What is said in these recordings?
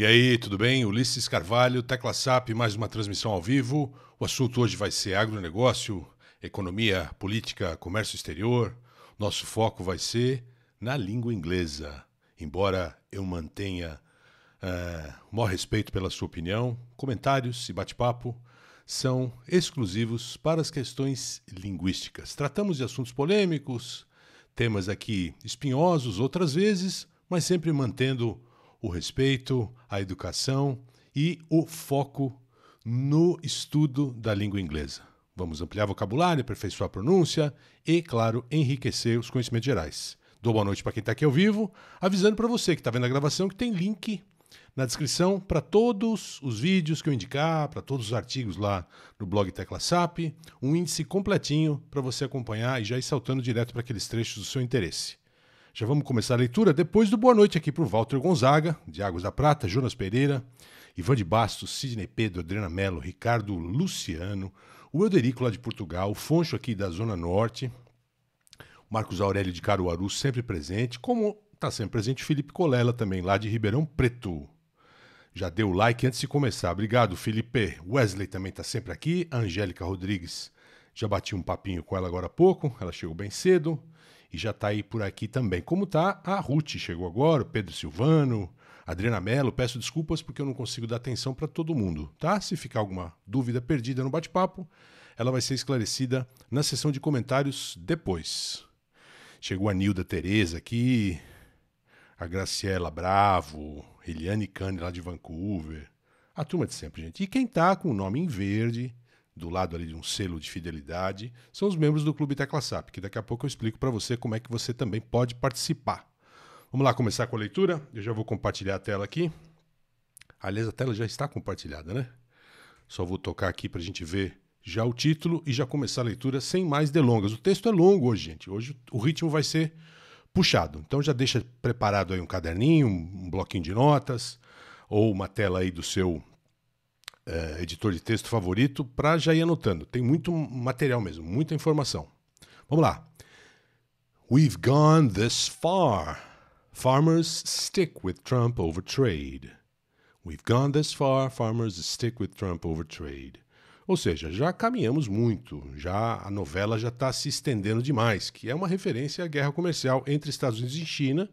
E aí, tudo bem? Ulisses Carvalho, Tecla SAP, mais uma transmissão ao vivo. O assunto hoje vai ser agronegócio, economia, política, comércio exterior. Nosso foco vai ser na língua inglesa. Embora eu mantenha uh, o maior respeito pela sua opinião, comentários e bate-papo são exclusivos para as questões linguísticas. Tratamos de assuntos polêmicos, temas aqui espinhosos outras vezes, mas sempre mantendo o respeito, a educação e o foco no estudo da língua inglesa. Vamos ampliar vocabulário, aperfeiçoar a pronúncia e, claro, enriquecer os conhecimentos gerais. Dou boa noite para quem está aqui ao vivo, avisando para você que está vendo a gravação que tem link na descrição para todos os vídeos que eu indicar, para todos os artigos lá no blog Tecla SAP, um índice completinho para você acompanhar e já ir saltando direto para aqueles trechos do seu interesse. Já vamos começar a leitura depois do boa noite aqui para o Walter Gonzaga, de Águas da Prata, Jonas Pereira, Ivan de Bastos, Sidney Pedro, Adriana Melo, Ricardo Luciano, o Euderico lá de Portugal, o Foncho aqui da Zona Norte, Marcos Aurélio de Caruaru sempre presente, como está sempre presente o Felipe Colela também, lá de Ribeirão Preto. Já deu o like antes de começar. Obrigado, Felipe. Wesley também está sempre aqui. A Angélica Rodrigues, já bati um papinho com ela agora há pouco. Ela chegou bem cedo e já está aí por aqui também. Como está a Ruth, chegou agora, o Pedro Silvano, Adriana Mello, peço desculpas porque eu não consigo dar atenção para todo mundo, tá? Se ficar alguma dúvida perdida no bate-papo, ela vai ser esclarecida na sessão de comentários depois. Chegou a Nilda Tereza aqui, a Graciela Bravo, Eliane Cane lá de Vancouver, a turma de sempre, gente. E quem tá com o nome em verde do lado ali de um selo de fidelidade, são os membros do Clube Tecla SAP, que daqui a pouco eu explico para você como é que você também pode participar. Vamos lá começar com a leitura? Eu já vou compartilhar a tela aqui. Aliás, a tela já está compartilhada, né? Só vou tocar aqui para a gente ver já o título e já começar a leitura sem mais delongas. O texto é longo hoje, gente. Hoje o ritmo vai ser puxado. Então já deixa preparado aí um caderninho, um bloquinho de notas ou uma tela aí do seu eh, editor de texto favorito para já ir anotando. Tem muito material mesmo, muita informação. Vamos lá. We've gone this far. Farmers stick with Trump over trade. We've gone this far. Farmers stick with Trump over trade. Ou seja, já caminhamos muito, já a novela já está se estendendo demais, que é uma referência à guerra comercial entre Estados Unidos e China.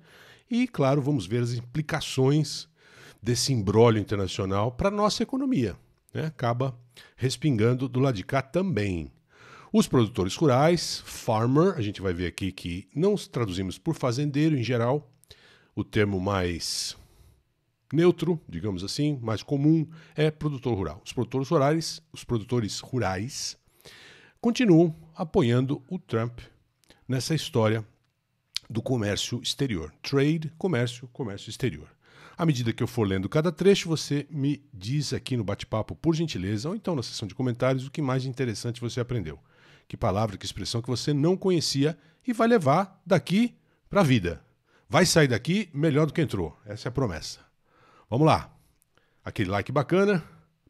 E, claro, vamos ver as implicações desse embrólio internacional para a nossa economia. Né? Acaba respingando do lado de cá também. Os produtores rurais, farmer, a gente vai ver aqui que não traduzimos por fazendeiro em geral, o termo mais neutro, digamos assim, mais comum é produtor rural. Os produtores rurais, os produtores rurais continuam apoiando o Trump nessa história do comércio exterior. Trade, comércio, comércio exterior. À medida que eu for lendo cada trecho, você me diz aqui no bate-papo, por gentileza, ou então na seção de comentários, o que mais interessante você aprendeu. Que palavra, que expressão que você não conhecia e vai levar daqui para a vida. Vai sair daqui melhor do que entrou. Essa é a promessa. Vamos lá. Aquele like bacana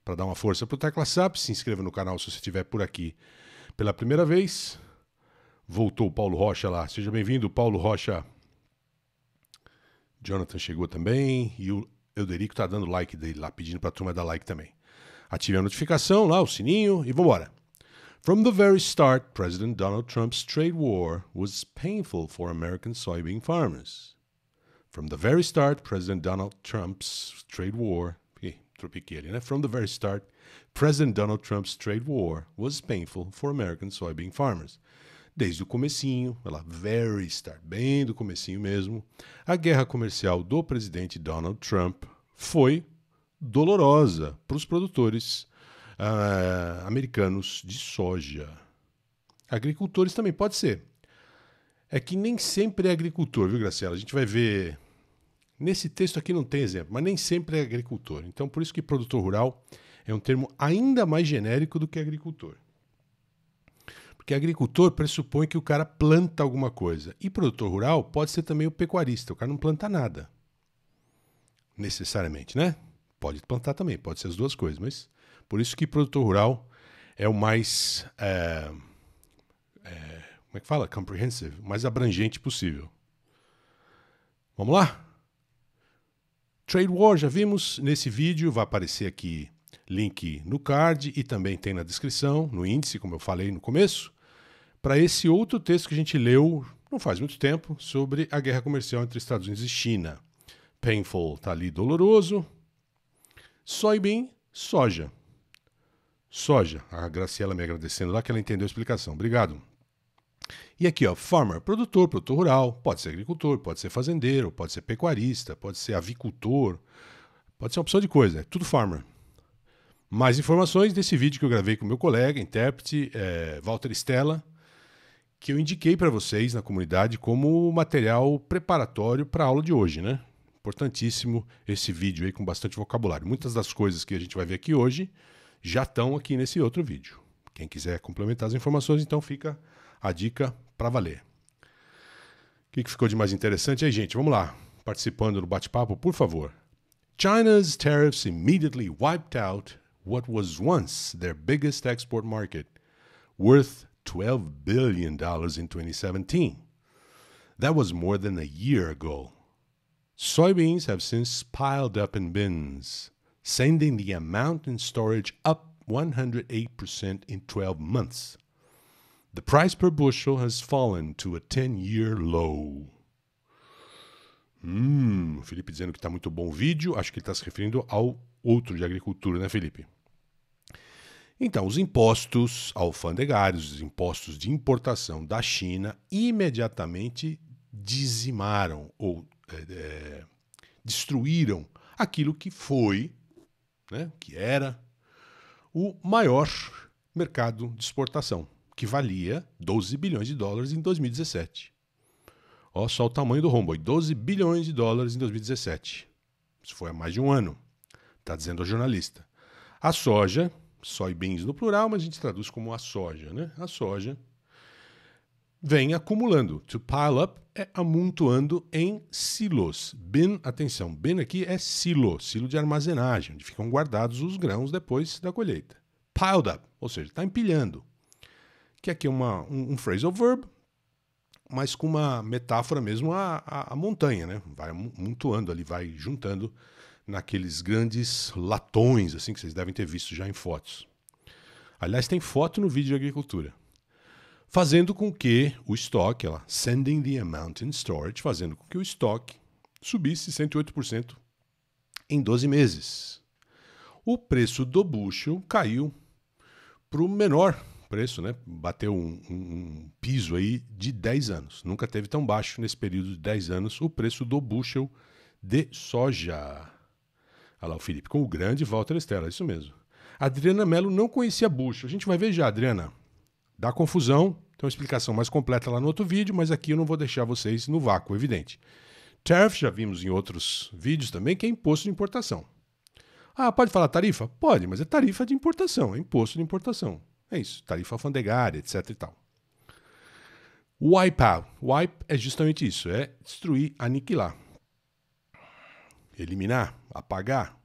para dar uma força para o Tecla SAP. Se inscreva no canal se você estiver por aqui pela primeira vez. Voltou o Paulo Rocha lá. Seja bem-vindo, Paulo Rocha. Jonathan chegou também e o Euderico tá dando like dele lá, pedindo pra turma dar like também. Ative a notificação lá, o sininho e vambora. From the very start, President Donald Trump's trade war was painful for American soybean farmers. From the very start, President Donald Trump's trade war, tropiquei ali, né? From the very start, President Donald Trump's trade war was painful for American soybean farmers desde o comecinho, ela very star, bem do comecinho mesmo. A guerra comercial do presidente Donald Trump foi dolorosa para os produtores uh, americanos de soja. Agricultores também pode ser. É que nem sempre é agricultor, viu, Graciela? A gente vai ver. Nesse texto aqui não tem exemplo, mas nem sempre é agricultor. Então, por isso que produtor rural é um termo ainda mais genérico do que agricultor. Porque agricultor pressupõe que o cara planta alguma coisa. E produtor rural pode ser também o pecuarista. O cara não planta nada. Necessariamente, né? Pode plantar também, pode ser as duas coisas. Mas por isso que produtor rural é o mais. É, é, como é que fala? Comprehensive. mais abrangente possível. Vamos lá? Trade War, já vimos nesse vídeo, vai aparecer aqui link no card e também tem na descrição, no índice, como eu falei no começo para esse outro texto que a gente leu não faz muito tempo sobre a guerra comercial entre Estados Unidos e China. Painful tá ali doloroso. Soybean, soja. Soja. A Graciela me agradecendo lá que ela entendeu a explicação. Obrigado. E aqui, ó, farmer, produtor, produtor rural, pode ser agricultor, pode ser fazendeiro, pode ser pecuarista, pode ser avicultor, pode ser uma opção de coisa, é tudo farmer. Mais informações desse vídeo que eu gravei com meu colega, intérprete, é, Walter Stella, que eu indiquei para vocês na comunidade como material preparatório para a aula de hoje, né? Importantíssimo esse vídeo aí com bastante vocabulário. Muitas das coisas que a gente vai ver aqui hoje já estão aqui nesse outro vídeo. Quem quiser complementar as informações, então fica a dica para valer. O que, ficou de mais interessante aí, gente? Vamos lá. Participando do bate-papo, por favor. China's tariffs immediately wiped out what was once their biggest export market, worth $12 billion in 2017. That was more than a year ago. Soybeans have since piled up in bins, sending the amount in storage up 108% in 12 months. The price per bushel has fallen to a 10 year low. Hum, Felipe dizendo que está muito bom o vídeo. Acho que ele está se referindo ao outro de agricultura, né, Felipe? Então, os impostos alfandegários, os impostos de importação da China, imediatamente dizimaram ou é, é, destruíram aquilo que foi, né, que era, o maior mercado de exportação, que valia 12 bilhões de dólares em 2017. Olha só o tamanho do rombo, 12 bilhões de dólares em 2017. Isso foi há mais de um ano, está dizendo a jornalista. A soja, soybeans no plural, mas a gente traduz como a soja, né? A soja vem acumulando. To pile up é amontoando em silos. Bin, atenção, bin aqui é silo, silo de armazenagem, onde ficam guardados os grãos depois da colheita. Piled up, ou seja, está empilhando. Que aqui é uma, um, um, phrasal verb, mas com uma metáfora mesmo a, a, a montanha, né? Vai amontoando ali, vai juntando naqueles grandes latões, assim, que vocês devem ter visto já em fotos. Aliás, tem foto no vídeo de agricultura. Fazendo com que o estoque, ela, sending the amount in storage, fazendo com que o estoque subisse 108% em 12 meses. O preço do bushel caiu para o menor preço, né? Bateu um, um, um, piso aí de 10 anos. Nunca teve tão baixo nesse período de 10 anos o preço do bushel de soja. Olha lá o Felipe, com o grande Walter Estela, isso mesmo. Adriana Mello não conhecia Bush. A gente vai ver já, Adriana. Dá confusão, tem uma explicação mais completa lá no outro vídeo, mas aqui eu não vou deixar vocês no vácuo, evidente. Tariff, já vimos em outros vídeos também, que é imposto de importação. Ah, pode falar tarifa? Pode, mas é tarifa de importação, é imposto de importação. É isso, tarifa alfandegária, etc e tal. Wipe out. Wipe é justamente isso, é destruir, aniquilar. Eliminar, apagar.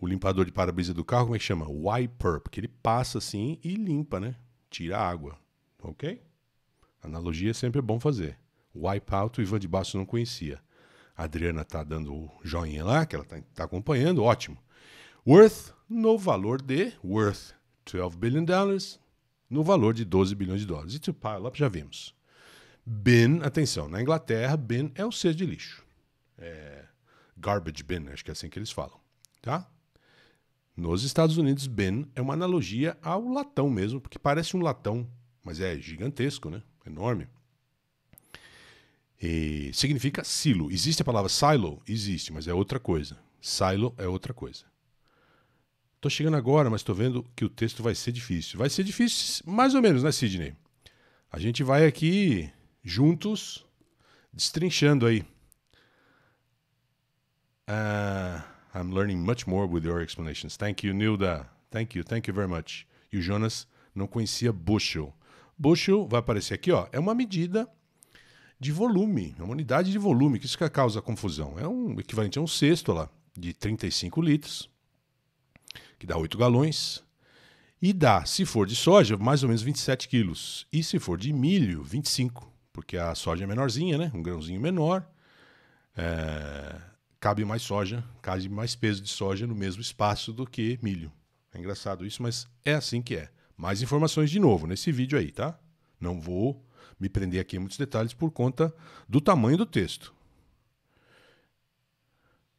O limpador de para-brisa do carro, como é que chama? Wiper, porque ele passa assim e limpa, né? Tira a água, ok? Analogia é sempre é bom fazer. Wipeout o Ivan de Basso não conhecia. A Adriana tá dando joinha lá, que ela tá, tá acompanhando, ótimo. Worth no valor de worth 12 billion dollars no valor de 12 bilhões de dólares. E to pile up já vimos. Bin, atenção, na Inglaterra, bin é o cesto de lixo. É, Garbage bin, acho que é assim que eles falam, tá? Nos Estados Unidos, bin é uma analogia ao latão mesmo, porque parece um latão, mas é gigantesco, né? Enorme. E significa silo. Existe a palavra silo? Existe, mas é outra coisa. Silo é outra coisa. Tô chegando agora, mas tô vendo que o texto vai ser difícil. Vai ser difícil, mais ou menos, né, Sidney? A gente vai aqui juntos destrinchando aí. Uh, I'm learning much more with your explanations. Thank you, Nilda. Thank you, thank you very much. E o Jonas não conhecia bushel. Bushel vai aparecer aqui, ó, é uma medida de volume, é uma unidade de volume, que isso que causa confusão. É um equivalente a um cesto lá, de 35 litros, que dá 8 galões, e dá, se for de soja, mais ou menos 27 quilos, e se for de milho, 25, porque a soja é menorzinha, né? um grãozinho menor, é, cabe mais soja, cabe mais peso de soja no mesmo espaço do que milho. É engraçado isso, mas é assim que é. Mais informações de novo nesse vídeo aí, tá? Não vou me prender aqui em muitos detalhes por conta do tamanho do texto.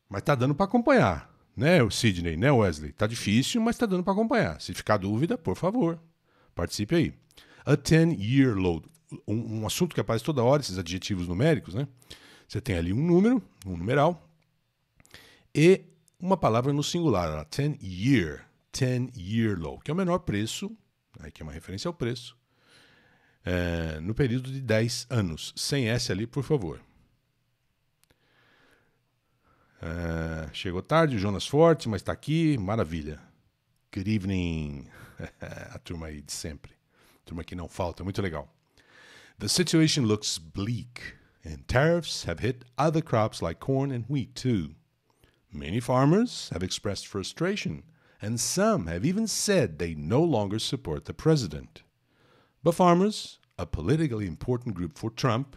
Mas tá dando para acompanhar, né, o Sidney, né, Wesley? Tá difícil, mas tá dando para acompanhar. Se ficar dúvida, por favor, participe aí. A 10-year load. Um, um assunto que aparece toda hora, esses adjetivos numéricos, né? Você tem ali um número, um numeral, e uma palavra no singular, 10 year, 10 year low, que é o menor preço, aqui né, é uma referência ao preço, é, no período de 10 anos. Sem S ali, por favor. É, chegou tarde, Jonas Forte, mas está aqui, maravilha. Good evening, a turma aí de sempre. A turma que não falta, muito legal. The situation looks bleak, and tariffs have hit other crops like corn and wheat too. Many farmers have expressed frustration, and some have even said they no longer support the president. But farmers, a politically important group for Trump,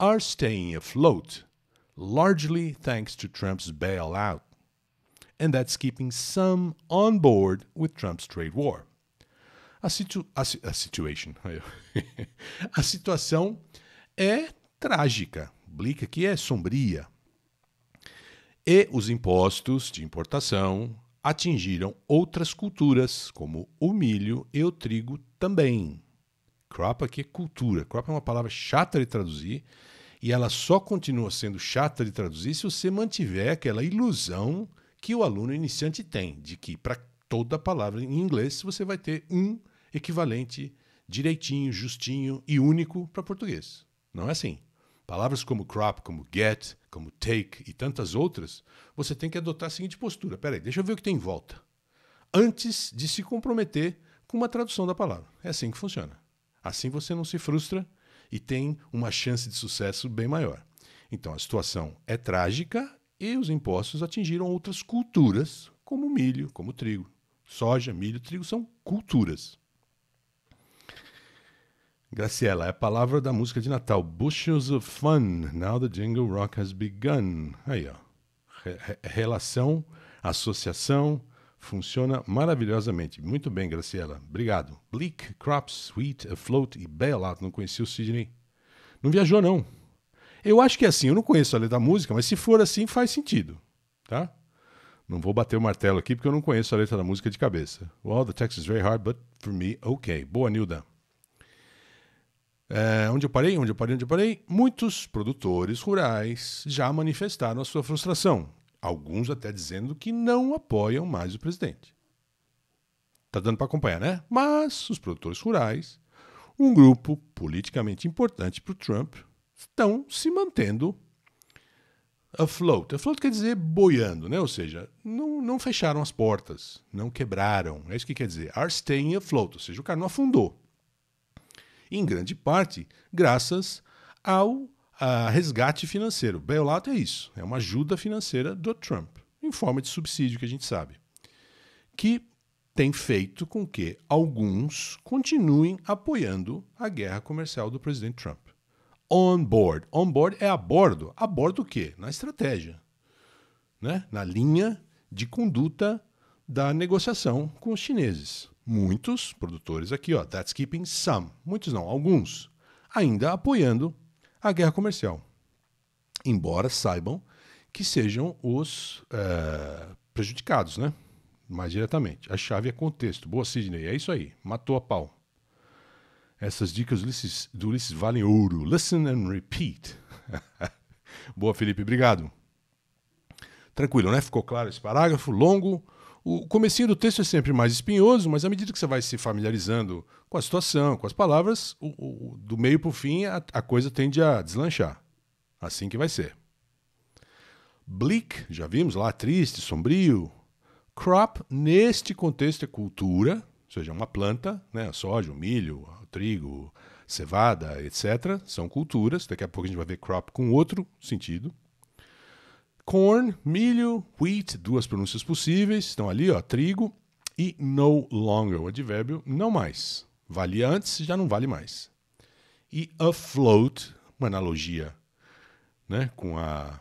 are staying afloat, largely thanks to Trump's bailout. And that's keeping some on board with Trump's trade war. A, situ a, a situation. a situação é trágica. Blica aqui é sombria. E os impostos de importação atingiram outras culturas, como o milho e o trigo também. Crop aqui é cultura. Crop é uma palavra chata de traduzir e ela só continua sendo chata de traduzir se você mantiver aquela ilusão que o aluno iniciante tem de que para toda palavra em inglês você vai ter um equivalente direitinho, justinho e único para português. Não é assim. Palavras como crop, como get, como take e tantas outras, você tem que adotar a seguinte postura. Peraí, deixa eu ver o que tem em volta. Antes de se comprometer com uma tradução da palavra. É assim que funciona. Assim você não se frustra e tem uma chance de sucesso bem maior. Então a situação é trágica e os impostos atingiram outras culturas, como milho, como trigo. Soja, milho, trigo são culturas. Graciela, é a palavra da música de Natal. Bushels of Fun. Now the Jingle Rock has begun. Aí, ó. Re relação, associação, funciona maravilhosamente. Muito bem, Graciela. Obrigado. Bleak, Crops, Sweet, Afloat e Bailout. Não conheci o Sidney. Não viajou, não. Eu acho que é assim. Eu não conheço a letra da música, mas se for assim, faz sentido. Tá? Não vou bater o martelo aqui porque eu não conheço a letra da música de cabeça. Well, the text is very hard, but for me, okay. Boa, Nilda. É, onde eu parei, onde eu parei, onde eu parei, muitos produtores rurais já manifestaram a sua frustração, alguns até dizendo que não apoiam mais o presidente. Tá dando para acompanhar, né? Mas os produtores rurais, um grupo politicamente importante para o Trump, estão se mantendo afloat. Afloat quer dizer boiando, né? Ou seja, não, não fecharam as portas, não quebraram. É isso que quer dizer. Are staying afloat, ou seja, o cara não afundou em grande parte graças ao resgate financeiro. Bailout é isso, é uma ajuda financeira do Trump, em forma de subsídio que a gente sabe, que tem feito com que alguns continuem apoiando a guerra comercial do presidente Trump. On board, on board é a bordo, a bordo o quê? Na estratégia, né? Na linha de conduta da negociação com os chineses muitos produtores aqui, ó, that's keeping some, muitos não, alguns, ainda apoiando a guerra comercial. Embora saibam que sejam os é, prejudicados, né? Mais diretamente. A chave é contexto. Boa, Sidney, é isso aí. Matou a pau. Essas dicas do Ulisses, do Ulisses valem ouro. Listen and repeat. Boa, Felipe, obrigado. Tranquilo, né? Ficou claro esse parágrafo longo o começo do texto é sempre mais espinhoso, mas à medida que você vai se familiarizando com a situação, com as palavras, o, o, do meio para o fim a, a coisa tende a deslanchar. Assim que vai ser. Bleak, já vimos lá, triste, sombrio. Crop, neste contexto, é cultura, ou seja, uma planta, né? soja, o milho, o trigo, cevada, etc. São culturas. Daqui a pouco a gente vai ver crop com outro sentido corn, milho, wheat, duas pronúncias possíveis, estão ali, ó, trigo, e no longer, o advérbio não mais. Valia antes, já não vale mais. E afloat, uma analogia né, com, a,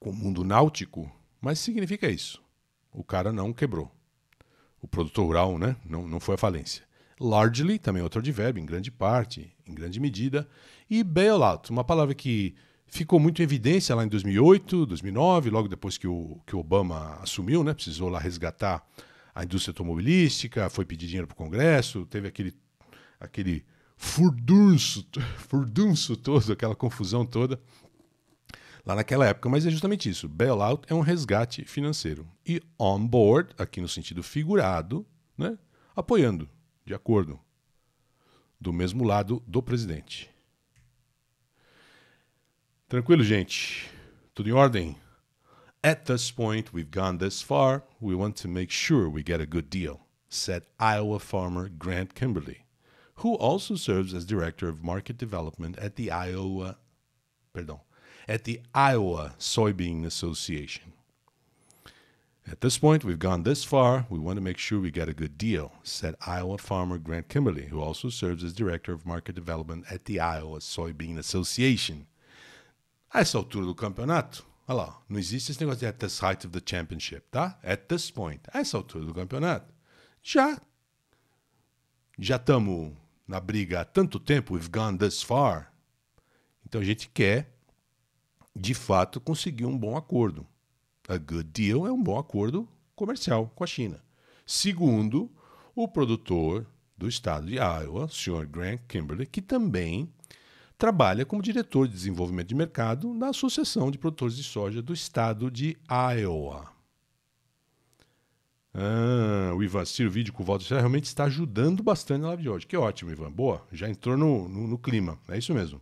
com o mundo náutico, mas significa isso. O cara não quebrou. O produtor rural né, não, não foi à falência. Largely, também é outro advérbio, em grande parte, em grande medida. E bailout, uma palavra que ficou muito em evidência lá em 2008, 2009, logo depois que o, que o Obama assumiu, né? precisou lá resgatar a indústria automobilística, foi pedir dinheiro para o Congresso, teve aquele, aquele furdunço, furdunço todo, aquela confusão toda lá naquela época. Mas é justamente isso. Bailout é um resgate financeiro. E on board, aqui no sentido figurado, né? apoiando, de acordo, do mesmo lado do presidente. Tranquilo, gente? Tudo em ordem? At this point, we've gone this far. We want to make sure we get a good deal, said Iowa farmer Grant Kimberly, who also serves as director of market development at the Iowa, Perdón. at the Iowa Soybean Association. At this point, we've gone this far. We want to make sure we get a good deal, said Iowa farmer Grant Kimberly, who also serves as director of market development at the Iowa Soybean Association. A essa altura do campeonato, olha lá, não existe esse negócio de at this height of the championship, tá? At this point, a essa altura do campeonato, já já estamos na briga há tanto tempo, we've gone this far. Então a gente quer, de fato, conseguir um bom acordo. A good deal é um bom acordo comercial com a China. Segundo, o produtor do estado de Iowa, o senhor Grant Kimberly, que também trabalha como diretor de desenvolvimento de mercado na Associação de Produtores de Soja do estado de Iowa. Ah, o Ivan vídeo com o Walter Serra realmente está ajudando bastante na live de hoje. Que ótimo, Ivan. Boa, já entrou no, no, no clima. É isso mesmo.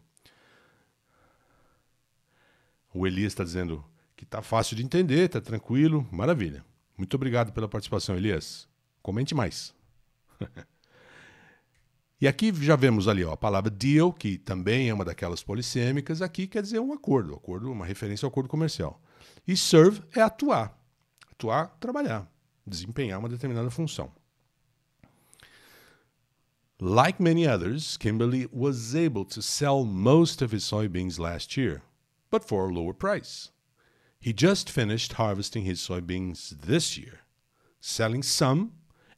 O Elias está dizendo que está fácil de entender, tá tranquilo. Maravilha. Muito obrigado pela participação, Elias. Comente mais. E aqui já vemos ali ó, a palavra deal, que também é uma daquelas polissêmicas, aqui quer dizer um acordo, acordo, uma referência ao acordo comercial. E serve é atuar. Atuar, trabalhar, desempenhar uma determinada função. Like many others, Kimberly was able to sell most of his soybeans last year, but for a lower price. He just finished harvesting his soybeans this year, selling some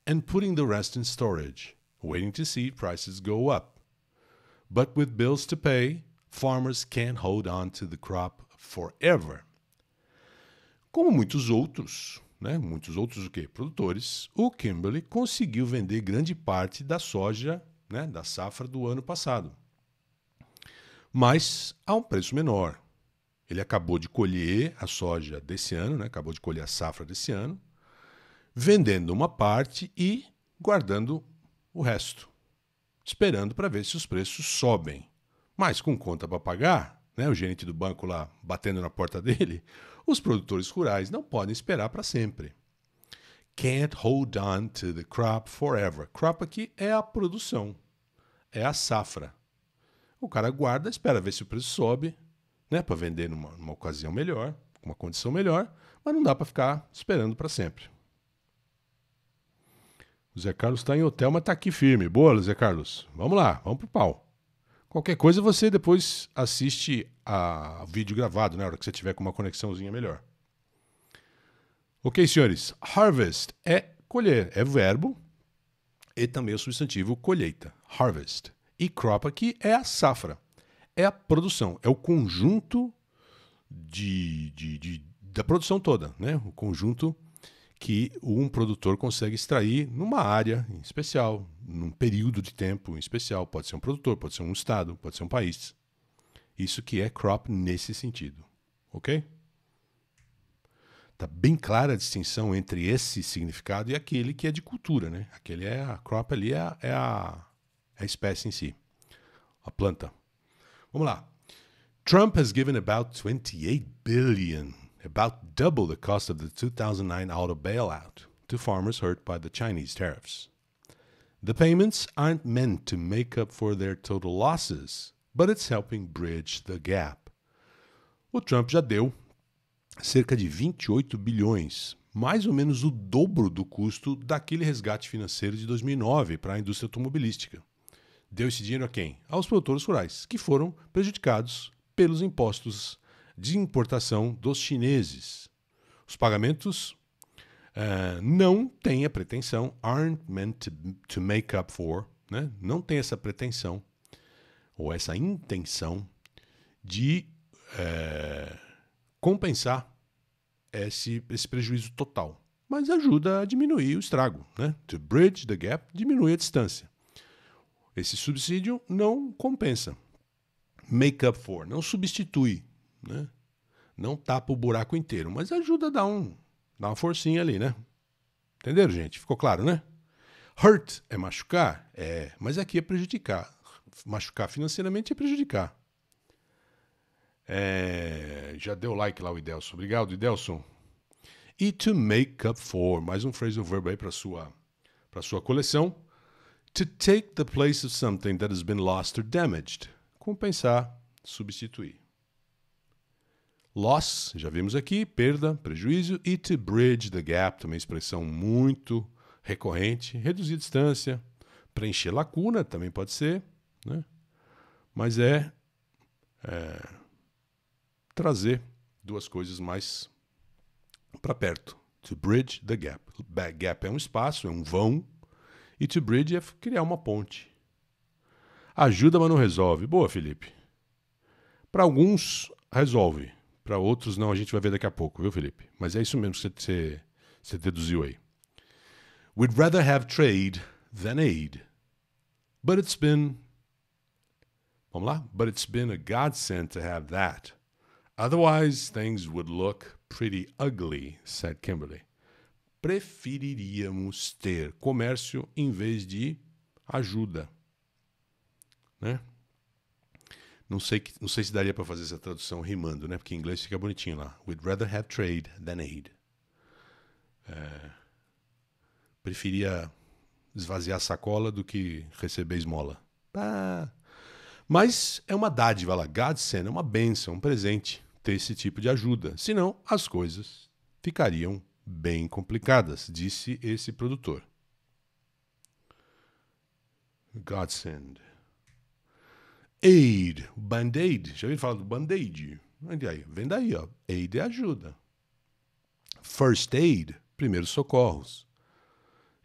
and putting the rest in storage waiting to see prices go up. But with bills to pay, farmers can't hold on to the crop forever. Como muitos outros, né, muitos outros o quê? produtores, o Kimberley conseguiu vender grande parte da soja né, da safra do ano passado, mas a um preço menor. Ele acabou de colher a soja desse ano, né, acabou de colher a safra desse ano, vendendo uma parte e guardando o resto, esperando para ver se os preços sobem. Mas com conta para pagar, né, o gerente do banco lá batendo na porta dele, os produtores rurais não podem esperar para sempre. Can't hold on to the crop forever. Crop aqui é a produção, é a safra. O cara guarda, espera ver se o preço sobe, né, para vender numa, numa ocasião melhor, com uma condição melhor, mas não dá para ficar esperando para sempre. O Zé Carlos está em hotel, mas está aqui firme. Boa, Zé Carlos. Vamos lá, vamos pro pau. Qualquer coisa você depois assiste a vídeo gravado, na né? hora que você tiver com uma conexãozinha melhor. Ok, senhores. Harvest é colher, é verbo e também é o substantivo colheita, harvest. E crop aqui é a safra, é a produção, é o conjunto de, de, de da produção toda, né? O conjunto que um produtor consegue extrair numa área em especial, num período de tempo em especial. Pode ser um produtor, pode ser um estado, pode ser um país. Isso que é crop nesse sentido, ok? Tá bem clara a distinção entre esse significado e aquele que é de cultura, né? Aquele é a crop ali é a, é a é espécie em si, a planta. Vamos lá. Trump has given about 28 billion about double the cost of the 2009 auto bailout to farmers hurt by the Chinese tariffs. The payments aren't meant to make up for their total losses, but it's helping bridge the gap. O Trump já deu cerca de 28 bilhões, mais ou menos o dobro do custo daquele resgate financeiro de 2009 para a indústria automobilística. Deu esse dinheiro a quem? Aos produtores rurais, que foram prejudicados pelos impostos de importação dos chineses. Os pagamentos uh, não têm a pretensão, aren't meant to, to make up for, né? não tem essa pretensão ou essa intenção de uh, compensar esse, esse prejuízo total, mas ajuda a diminuir o estrago. Né? To bridge the gap, diminui a distância. Esse subsídio não compensa. Make up for, não substitui né? Não tapa o buraco inteiro, mas ajuda a dar, um, dar uma forcinha ali, né? Entenderam, gente? Ficou claro, né? Hurt é machucar? É, mas aqui é prejudicar. Machucar financeiramente é prejudicar. É, já deu like lá o Idelson. Obrigado, Idelson. E to make up for, mais um phrasal verb aí para sua para sua coleção. To take the place of something that has been lost or damaged. Compensar, substituir. Loss, já vimos aqui, perda, prejuízo, e to bridge the gap, também expressão muito recorrente, reduzir distância, preencher lacuna também pode ser, né? mas é, é trazer duas coisas mais para perto. To bridge the gap. gap é um espaço, é um vão, e to bridge é criar uma ponte. Ajuda, mas não resolve. Boa, Felipe. Para alguns, resolve. Para outros, não, a gente vai ver daqui a pouco, viu, Felipe? Mas é isso mesmo que você, você deduziu aí. We'd rather have trade than aid. But it's been. Vamos lá? But it's been a godsend to have that. Otherwise, things would look pretty ugly, said Kimberly. Preferiríamos ter comércio em vez de ajuda. Né? Não sei, que, não sei se daria para fazer essa tradução rimando, né? Porque em inglês fica bonitinho lá. We'd rather have trade than aid. É, preferia esvaziar a sacola do que receber esmola. Ah. Mas é uma dádiva lá. Godsend é uma benção, um presente ter esse tipo de ajuda. Senão, as coisas ficariam bem complicadas, disse esse produtor. Godsend. Aid, Band-Aid. Já ouviu falar do Band-Aid? Vem daí, ó. Aid é ajuda. First Aid, primeiros socorros.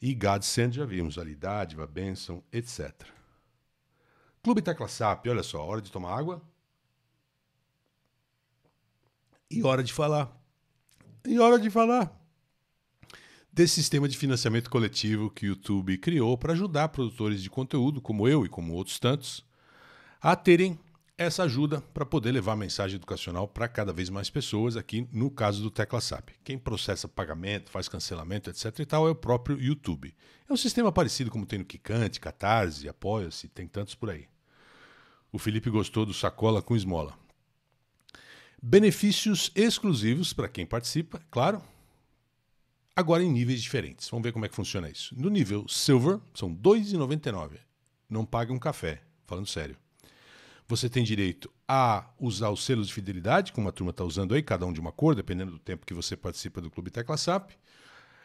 E Godsend, já vimos ali, dádiva, bênção, etc. Clube Tecla SAP, olha só, hora de tomar água. E hora de falar. E hora de falar desse sistema de financiamento coletivo que o YouTube criou para ajudar produtores de conteúdo como eu e como outros tantos a terem essa ajuda para poder levar a mensagem educacional para cada vez mais pessoas aqui no caso do Tecla SAP. Quem processa pagamento, faz cancelamento, etc e tal é o próprio YouTube. É um sistema parecido como tem no Kikante, Catarse, Apoia-se, tem tantos por aí. O Felipe gostou do Sacola com Esmola. Benefícios exclusivos para quem participa, claro. Agora em níveis diferentes. Vamos ver como é que funciona isso. No nível Silver, são R$ 2,99. Não paga um café, falando sério. Você tem direito a usar os selos de fidelidade, como a turma está usando aí, cada um de uma cor, dependendo do tempo que você participa do Clube Tecla SAP.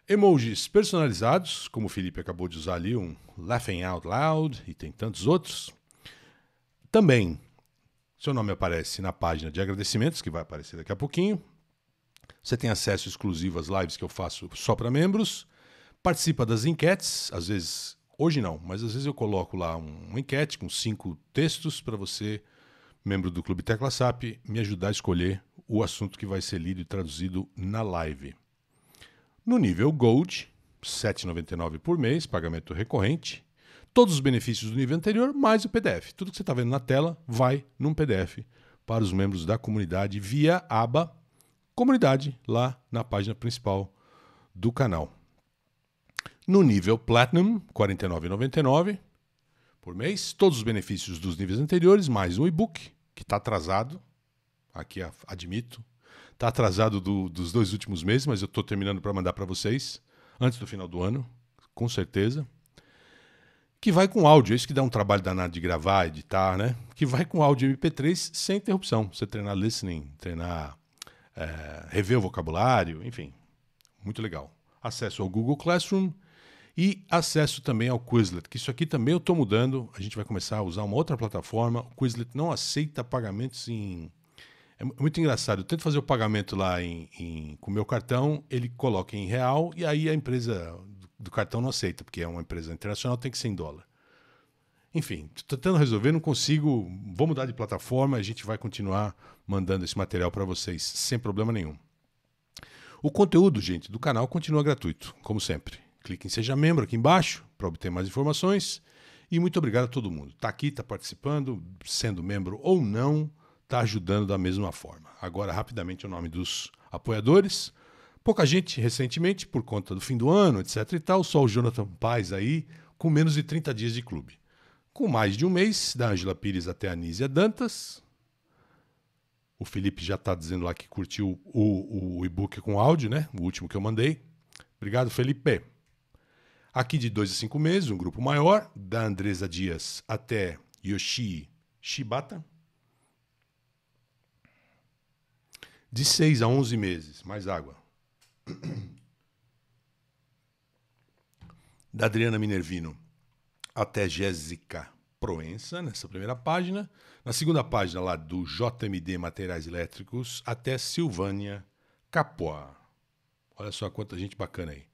Emojis personalizados, como o Felipe acabou de usar ali, um Laughing Out Loud, e tem tantos outros. Também, seu nome aparece na página de agradecimentos, que vai aparecer daqui a pouquinho. Você tem acesso exclusivo às lives que eu faço só para membros. Participa das enquetes, às vezes Hoje não, mas às vezes eu coloco lá uma enquete com cinco textos para você, membro do Clube Tecla SAP, me ajudar a escolher o assunto que vai ser lido e traduzido na live. No nível Gold, R$ 7,99 por mês, pagamento recorrente. Todos os benefícios do nível anterior, mais o PDF. Tudo que você está vendo na tela vai num PDF para os membros da comunidade via aba Comunidade, lá na página principal do canal. No nível Platinum, R$ 49,99 por mês. Todos os benefícios dos níveis anteriores, mais um e-book, que está atrasado. Aqui admito. Está atrasado do, dos dois últimos meses, mas eu estou terminando para mandar para vocês. Antes do final do ano, com certeza. Que vai com áudio. é Isso que dá um trabalho danado de gravar, editar, né? Que vai com áudio MP3 sem interrupção. Você treinar listening, treinar... É, rever o vocabulário, enfim. Muito legal. Acesso ao Google Classroom e acesso também ao Quizlet, que isso aqui também eu estou mudando. A gente vai começar a usar uma outra plataforma. O Quizlet não aceita pagamentos em. É, é muito engraçado. Eu tento fazer o pagamento lá em, em, com o meu cartão, ele coloca em real e aí a empresa do cartão não aceita, porque é uma empresa internacional, tem que ser em dólar. Enfim, estou tentando resolver, não consigo. Vou mudar de plataforma, a gente vai continuar mandando esse material para vocês sem problema nenhum. O conteúdo, gente, do canal continua gratuito, como sempre. Clique em Seja Membro aqui embaixo para obter mais informações. E muito obrigado a todo mundo. Está aqui, está participando, sendo membro ou não, está ajudando da mesma forma. Agora, rapidamente, o nome dos apoiadores. Pouca gente recentemente, por conta do fim do ano, etc e tal, só o Jonathan Paz aí, com menos de 30 dias de clube. Com mais de um mês, da Angela Pires até a Anísia Dantas. O Felipe já está dizendo lá que curtiu o, o, o e-book com áudio, né? O último que eu mandei. Obrigado, Felipe. Aqui de dois a cinco meses, um grupo maior, da Andresa Dias até Yoshi Shibata. De 6 a 11 meses, mais água. Da Adriana Minervino até Jéssica Proença, nessa primeira página. Na segunda página, lá do JMD Materiais Elétricos até Silvânia Capua. Olha só quanta gente bacana aí.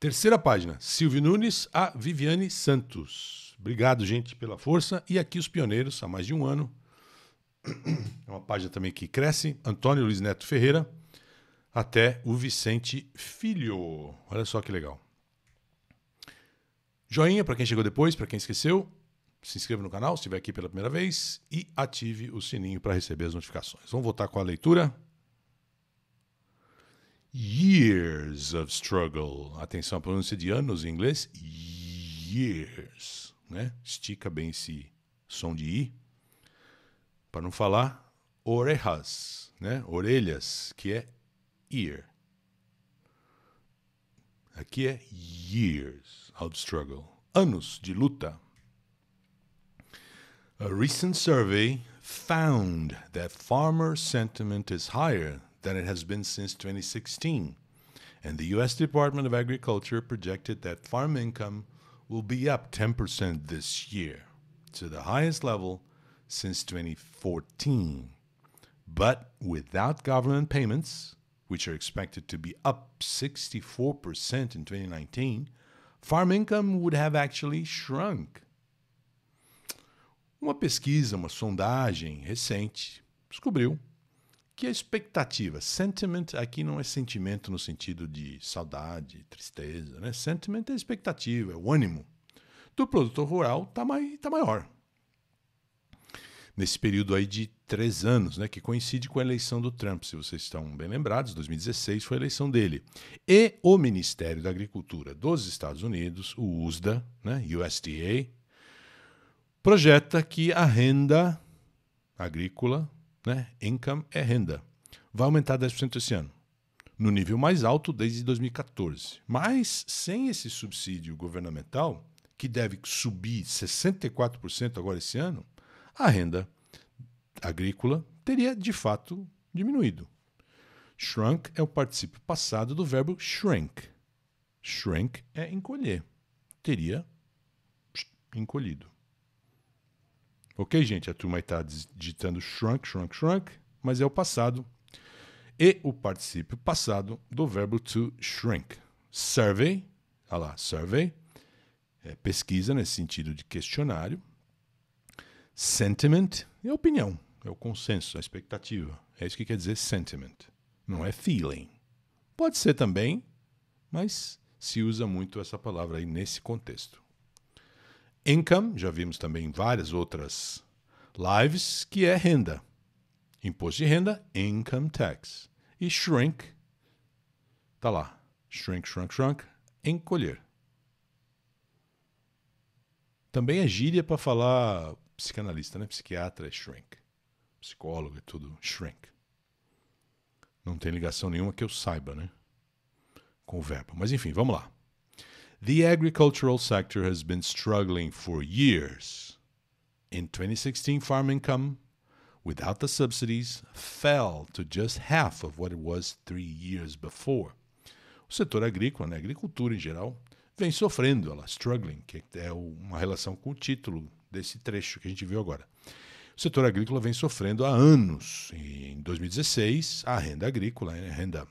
Terceira página, Silvio Nunes a Viviane Santos. Obrigado, gente, pela força. E aqui os pioneiros, há mais de um ano. É uma página também que cresce. Antônio Luiz Neto Ferreira, até o Vicente Filho. Olha só que legal. Joinha para quem chegou depois, para quem esqueceu. Se inscreva no canal se estiver aqui pela primeira vez e ative o sininho para receber as notificações. Vamos voltar com a leitura. Years of struggle. Atenção à pronúncia de anos em inglês. Years. Né? Estica bem esse som de I. Para não falar orejas, né? orelhas, que é ear. Aqui é years of struggle. Anos de luta. A recent survey found that farmer sentiment is higher than it has been since 2016. And the U.S. Department of Agriculture projected that farm income will be up 10% this year to the highest level since 2014. But without government payments, which are expected to be up 64% in 2019, farm income would have actually shrunk. Uma pesquisa, uma sondagem recente, descobriu que é expectativa. Sentiment aqui não é sentimento no sentido de saudade, tristeza, né? Sentiment é expectativa, é o ânimo do produtor rural está mai, tá maior. Nesse período aí de três anos, né, que coincide com a eleição do Trump, se vocês estão bem lembrados, 2016 foi a eleição dele. E o Ministério da Agricultura dos Estados Unidos, o USDA, né, USDA, projeta que a renda agrícola né? Income é renda. Vai aumentar 10% esse ano, no nível mais alto desde 2014. Mas sem esse subsídio governamental, que deve subir 64% agora esse ano, a renda agrícola teria de fato diminuído. Shrunk é o particípio passado do verbo shrink. Shrink é encolher. Teria encolhido. Ok, gente? A turma está digitando shrunk, shrunk, shrunk, mas é o passado e o particípio passado do verbo to shrink. Survey, olha lá, survey, é pesquisa nesse sentido de questionário. Sentiment é opinião, é o consenso, a expectativa. É isso que quer dizer sentiment. Não é feeling. Pode ser também, mas se usa muito essa palavra aí nesse contexto. Income, já vimos também em várias outras lives, que é renda. Imposto de renda, income tax. E shrink, tá lá. Shrink, shrink, shrink, encolher. Também é gíria para falar psicanalista, né? Psiquiatra é shrink. Psicólogo e é tudo, shrink. Não tem ligação nenhuma que eu saiba, né? Com o verbo. Mas enfim, vamos lá. The agricultural sector has been struggling for years. In 2016, farm income, without the subsidies, fell to just half of what it was three years before. O setor agrícola, a né, agricultura em geral, vem sofrendo, ela struggling, que é uma relação com o título desse trecho que a gente viu agora. O setor agrícola vem sofrendo há anos. Em 2016, a renda agrícola, a né, renda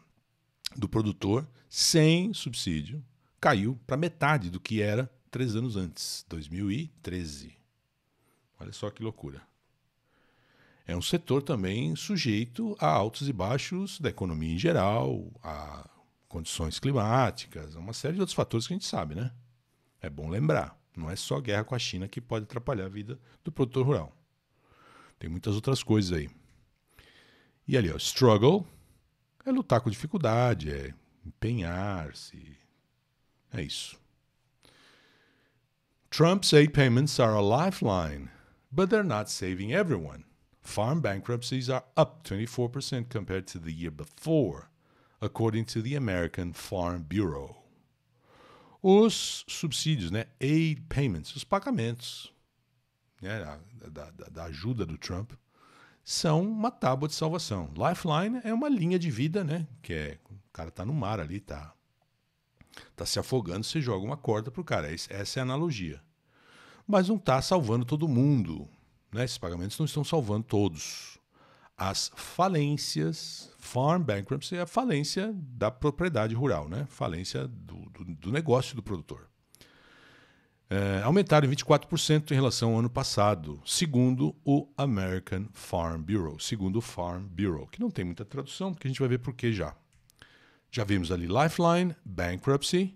do produtor, sem subsídio, caiu para metade do que era três anos antes, 2013. Olha só que loucura. É um setor também sujeito a altos e baixos da economia em geral, a condições climáticas, a uma série de outros fatores que a gente sabe, né? É bom lembrar, não é só guerra com a China que pode atrapalhar a vida do produtor rural. Tem muitas outras coisas aí. E ali, ó, struggle é lutar com dificuldade, é empenhar-se, é isso. Trump's aid payments are a lifeline, but they're not saving everyone. Farm bankruptcies are up 24% compared to the year before, according to the American Farm Bureau. Os subsídios, né? Aid payments, os pagamentos né? da, da, da ajuda do Trump, são uma tábua de salvação. Lifeline é uma linha de vida, né? Que é, o cara tá no mar ali, tá Está se afogando, você joga uma corda para o cara. Essa é a analogia. Mas não está salvando todo mundo. Né? Esses pagamentos não estão salvando todos. As falências, farm bankruptcy é a falência da propriedade rural, né? falência do, do, do negócio do produtor. É, aumentaram em 24% em relação ao ano passado, segundo o American Farm Bureau, segundo o Farm Bureau, que não tem muita tradução, porque a gente vai ver por que já. Já vimos ali Lifeline, Bankruptcy,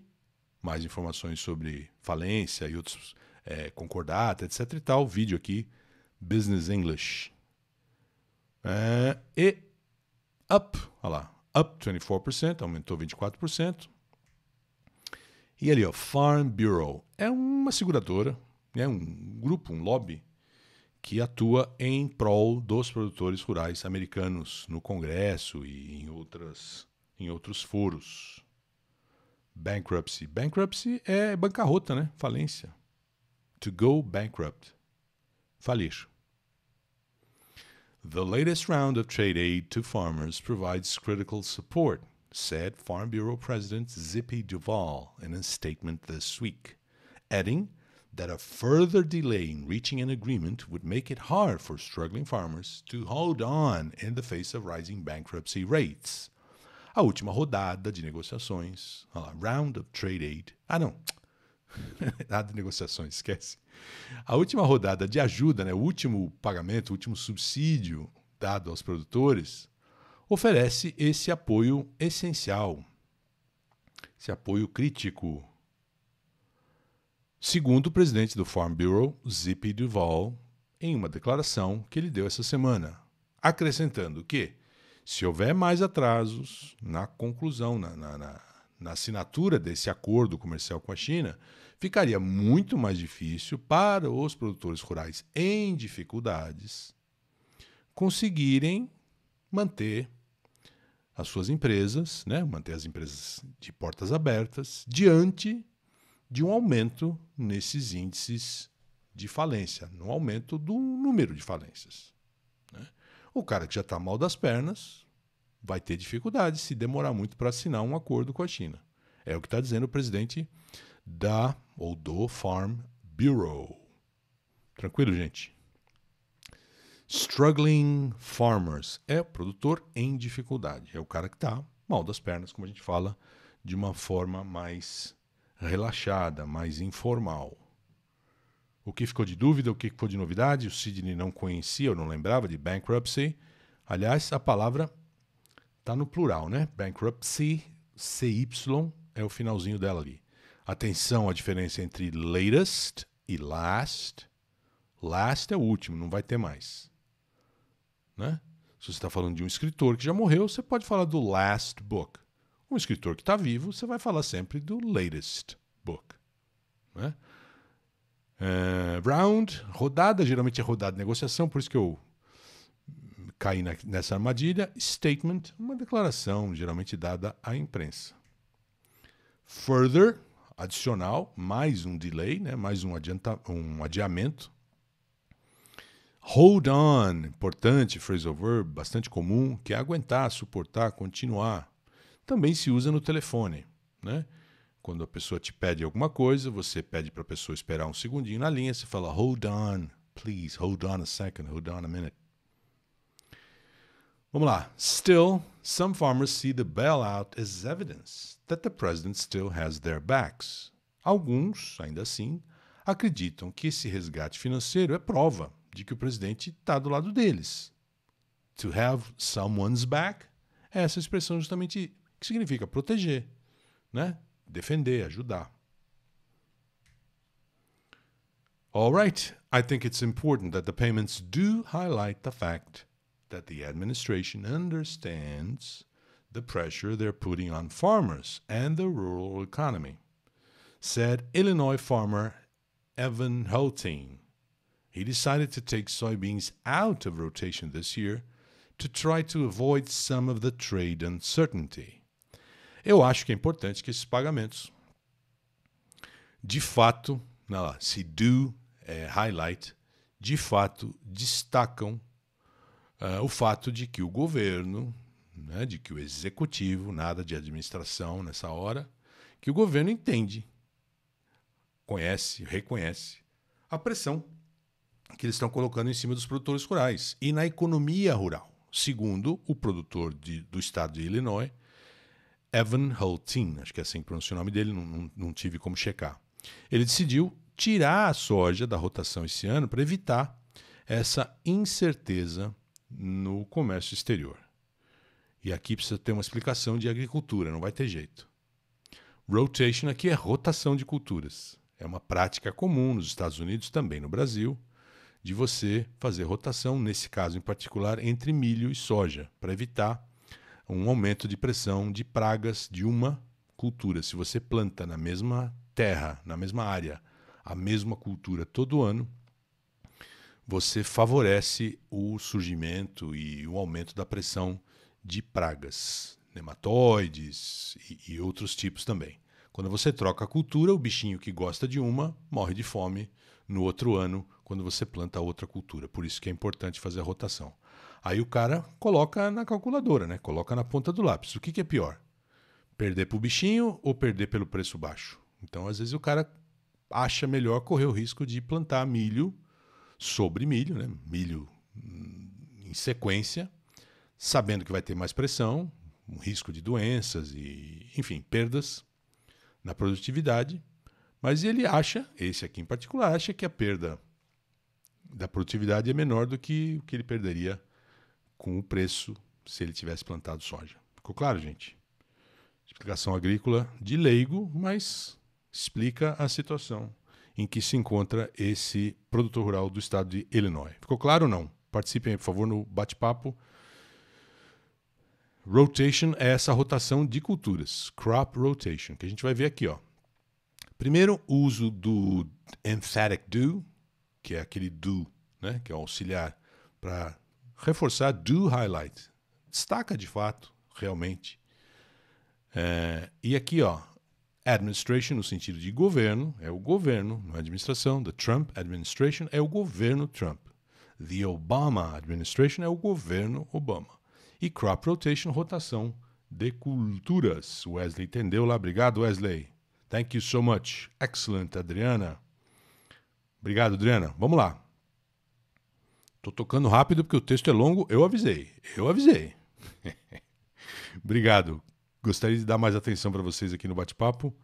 mais informações sobre falência e outros é, concordata, etc e tal. Vídeo aqui, Business English. É, e Up, olha lá, Up 24%, aumentou 24%. E ali, ó, Farm Bureau, é uma seguradora, é um grupo, um lobby que atua em prol dos produtores rurais americanos no Congresso e em outras em outros foros. Bankruptcy. Bankruptcy é bancarrota, né? Falência. To go bankrupt. Falir. The latest round of trade aid to farmers provides critical support, said Farm Bureau President Zippy Duval in a statement this week, adding that a further delay in reaching an agreement would make it hard for struggling farmers to hold on in the face of rising bankruptcy rates. a última rodada de negociações, lá, Round of Trade Aid. Ah, não. Nada de negociações, esquece. A última rodada de ajuda, né, o último pagamento, o último subsídio dado aos produtores, oferece esse apoio essencial, esse apoio crítico. Segundo o presidente do Farm Bureau, Zippy Duval, em uma declaração que ele deu essa semana, acrescentando que se houver mais atrasos na conclusão, na, na, na, na assinatura desse acordo comercial com a China, ficaria muito mais difícil para os produtores rurais em dificuldades conseguirem manter as suas empresas, né, manter as empresas de portas abertas diante de um aumento nesses índices de falência, no aumento do número de falências. Né? O cara que já está mal das pernas vai ter dificuldade se demorar muito para assinar um acordo com a China. É o que está dizendo o presidente da ou do Farm Bureau. Tranquilo, gente? Struggling farmers é produtor em dificuldade. É o cara que está mal das pernas, como a gente fala, de uma forma mais relaxada, mais informal. O que ficou de dúvida, o que ficou de novidade, o Sidney não conhecia, ou não lembrava de bankruptcy. Aliás, a palavra Tá no plural, né? Bankruptcy, CY é o finalzinho dela ali. Atenção à diferença entre latest e last. Last é o último, não vai ter mais. Né? Se você está falando de um escritor que já morreu, você pode falar do last book. Um escritor que está vivo, você vai falar sempre do latest book. Né? É, round, rodada, geralmente é rodada de negociação, por isso que eu cair na, nessa armadilha, statement, uma declaração geralmente dada à imprensa. Further, adicional, mais um delay, né? mais um, adianta, um adiamento. Hold on, importante phrasal verb, bastante comum, que é aguentar, suportar, continuar. Também se usa no telefone, né? Quando a pessoa te pede alguma coisa, você pede para a pessoa esperar um segundinho na linha, você fala hold on, please, hold on a second, hold on a minute. Vamos lá. Still, some farmers see the bailout as evidence that the president still has their backs. Alguns, ainda assim, acreditam que esse resgate financeiro é prova de que o presidente está do lado deles. To have someone's back é essa expressão justamente que significa proteger, né? defender, ajudar. All right, I think it's important that the payments do highlight the fact that the administration understands the pressure they're putting on farmers and the rural economy, said Illinois farmer Evan Holting. He decided to take soybeans out of rotation this year to try to avoid some of the trade uncertainty. Eu acho que é importante que esses pagamentos, de fato, não, se do é, eh, highlight, de fato destacam uh, o fato de que o governo, né, de que o executivo, nada de administração nessa hora, que o governo entende, conhece, reconhece a pressão que eles estão colocando em cima dos produtores rurais e na economia rural. Segundo o produtor de, do estado de Illinois, Evan Holtin, acho que é assim que pronuncia o nome dele, não, não, não tive como checar. Ele decidiu tirar a soja da rotação esse ano para evitar essa incerteza no comércio exterior. E aqui precisa ter uma explicação de agricultura, não vai ter jeito. Rotation aqui é rotação de culturas. É uma prática comum nos Estados Unidos, também no Brasil, de você fazer rotação, nesse caso em particular, entre milho e soja, para evitar um aumento de pressão de pragas de uma cultura. Se você planta na mesma terra, na mesma área, a mesma cultura todo ano, você favorece o surgimento e o aumento da pressão de pragas, nematóides e, e outros tipos também. Quando você troca a cultura, o bichinho que gosta de uma morre de fome no outro ano quando você planta outra cultura. Por isso que é importante fazer a rotação. Aí o cara coloca na calculadora, né? Coloca na ponta do lápis. O que, que é pior? Perder para o bichinho ou perder pelo preço baixo? Então, às vezes, o cara acha melhor correr o risco de plantar milho sobre milho, né? milho hum, em sequência, sabendo que vai ter mais pressão, um risco de doenças e, enfim, perdas na produtividade. Mas ele acha, esse aqui em particular, acha que a perda da produtividade é menor do que o que ele perderia com o preço se ele tivesse plantado soja. Ficou claro, gente? Explicação agrícola de leigo, mas explica a situação em que se encontra esse produtor rural do estado de Illinois. Ficou claro ou não? Participem, por favor, no bate-papo. Rotation é essa rotação de culturas, crop rotation, que a gente vai ver aqui. Ó. Primeiro, o uso do emphatic do, que é aquele do, né, que é o auxiliar, para reforçar do highlight. Destaca de fato, realmente. É, e aqui, ó, Administration, no sentido de governo, é o governo, não é administração. The Trump administration é o governo Trump. The Obama administration é o governo Obama. E crop rotation, rotação de culturas. Wesley entendeu lá. Obrigado, Wesley. Thank you so much. Excellent, Adriana. Obrigado, Adriana. Vamos lá. Tô tocando rápido porque o texto é longo. Eu avisei. Eu avisei. Obrigado. Gostaria de dar mais atenção para vocês aqui no bate-papo,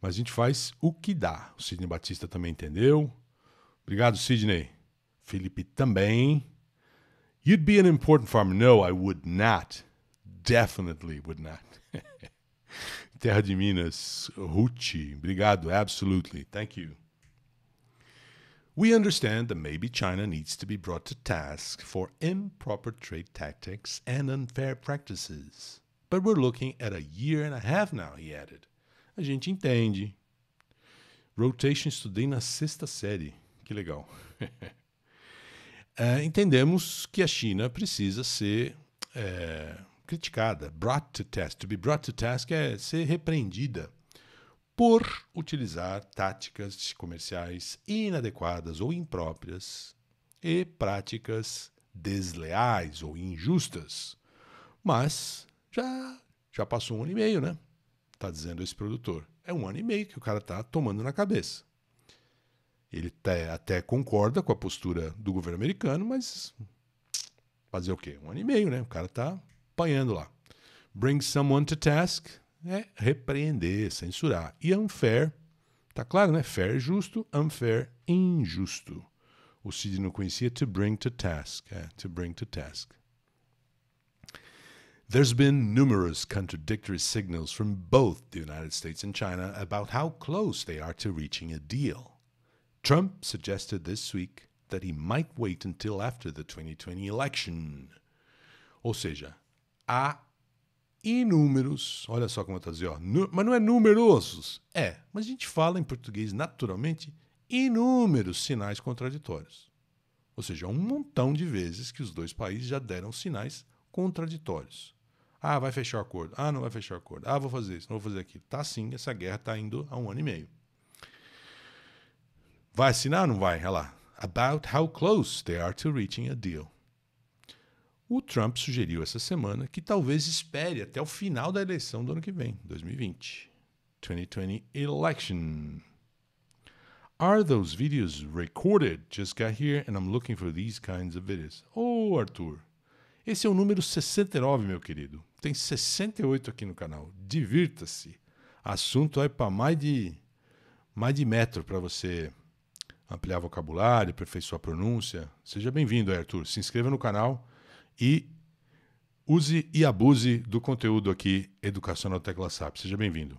mas a gente faz o que dá. O Sidney Batista também entendeu. Obrigado, Sidney. Felipe também. You'd be an important farmer. No, I would not. Definitely would not. Terra de Minas, Ruchi. Obrigado, absolutely. Thank you. We understand that maybe China needs to be brought to task for improper trade tactics and unfair practices. But we're looking at a year and a half now, he added. A gente entende. Rotation estudei na sexta série. Que legal. é, entendemos que a China precisa ser é, criticada. Brought to task. To be brought to task é ser repreendida por utilizar táticas comerciais inadequadas ou impróprias e práticas desleais ou injustas. Mas já, já passou um ano e meio, né? Tá dizendo esse produtor. É um ano e meio que o cara tá tomando na cabeça. Ele até, até concorda com a postura do governo americano, mas fazer o quê? Um ano e meio, né? O cara tá apanhando lá. Bring someone to task é repreender, censurar. E unfair, tá claro, né? Fair é justo, unfair injusto. O Cid não conhecia to bring to task. É, to bring to task. There's been numerous contradictory signals from both the United States and China about how close they are to reaching a deal. Trump suggested this week that he might wait until after the 2020 election. Ou seja, há inúmeros, olha só como eu dizendo, ó, mas não é numerosos, é, mas a gente fala em português naturalmente, inúmeros sinais contraditórios. Ou seja, um montão de vezes que os dois países já deram sinais contraditórios. Ah, vai fechar o acordo. Ah, não vai fechar o acordo. Ah, vou fazer isso, não vou fazer aquilo. Tá sim, essa guerra está indo há um ano e meio. Vai assinar ou não vai? Olha lá. About how close they are to reaching a deal. O Trump sugeriu essa semana que talvez espere até o final da eleição do ano que vem, 2020. 2020 election. Are those videos recorded? Just got here and I'm looking for these kinds of videos. Oh, Arthur. Esse é o número 69, meu querido. Tem 68 aqui no canal. Divirta-se. Assunto é para mais de mais de metro para você ampliar vocabulário, aperfeiçoar pronúncia. Seja bem-vindo, Arthur. Se inscreva no canal e use e abuse do conteúdo aqui Educacional Tecla SAP. Seja bem-vindo.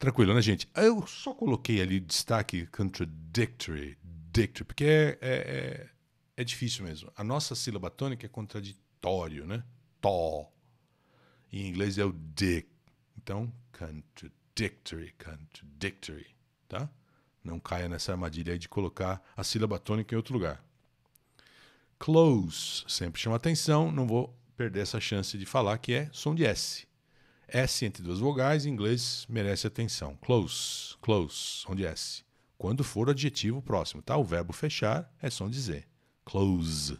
Tranquilo, né, gente? Eu só coloquei ali destaque contradictory, dictory, porque é, é, é é difícil mesmo. A nossa sílaba tônica é contraditório, né? Tó. Em inglês é o dick. Então, contradictory, contradictory, tá? Não caia nessa armadilha de colocar a sílaba tônica em outro lugar. Close sempre chama atenção, não vou perder essa chance de falar que é som de S. S entre duas vogais, em inglês merece atenção. Close, close, som de S. Quando for adjetivo próximo, tá? O verbo fechar é som de Z. Close.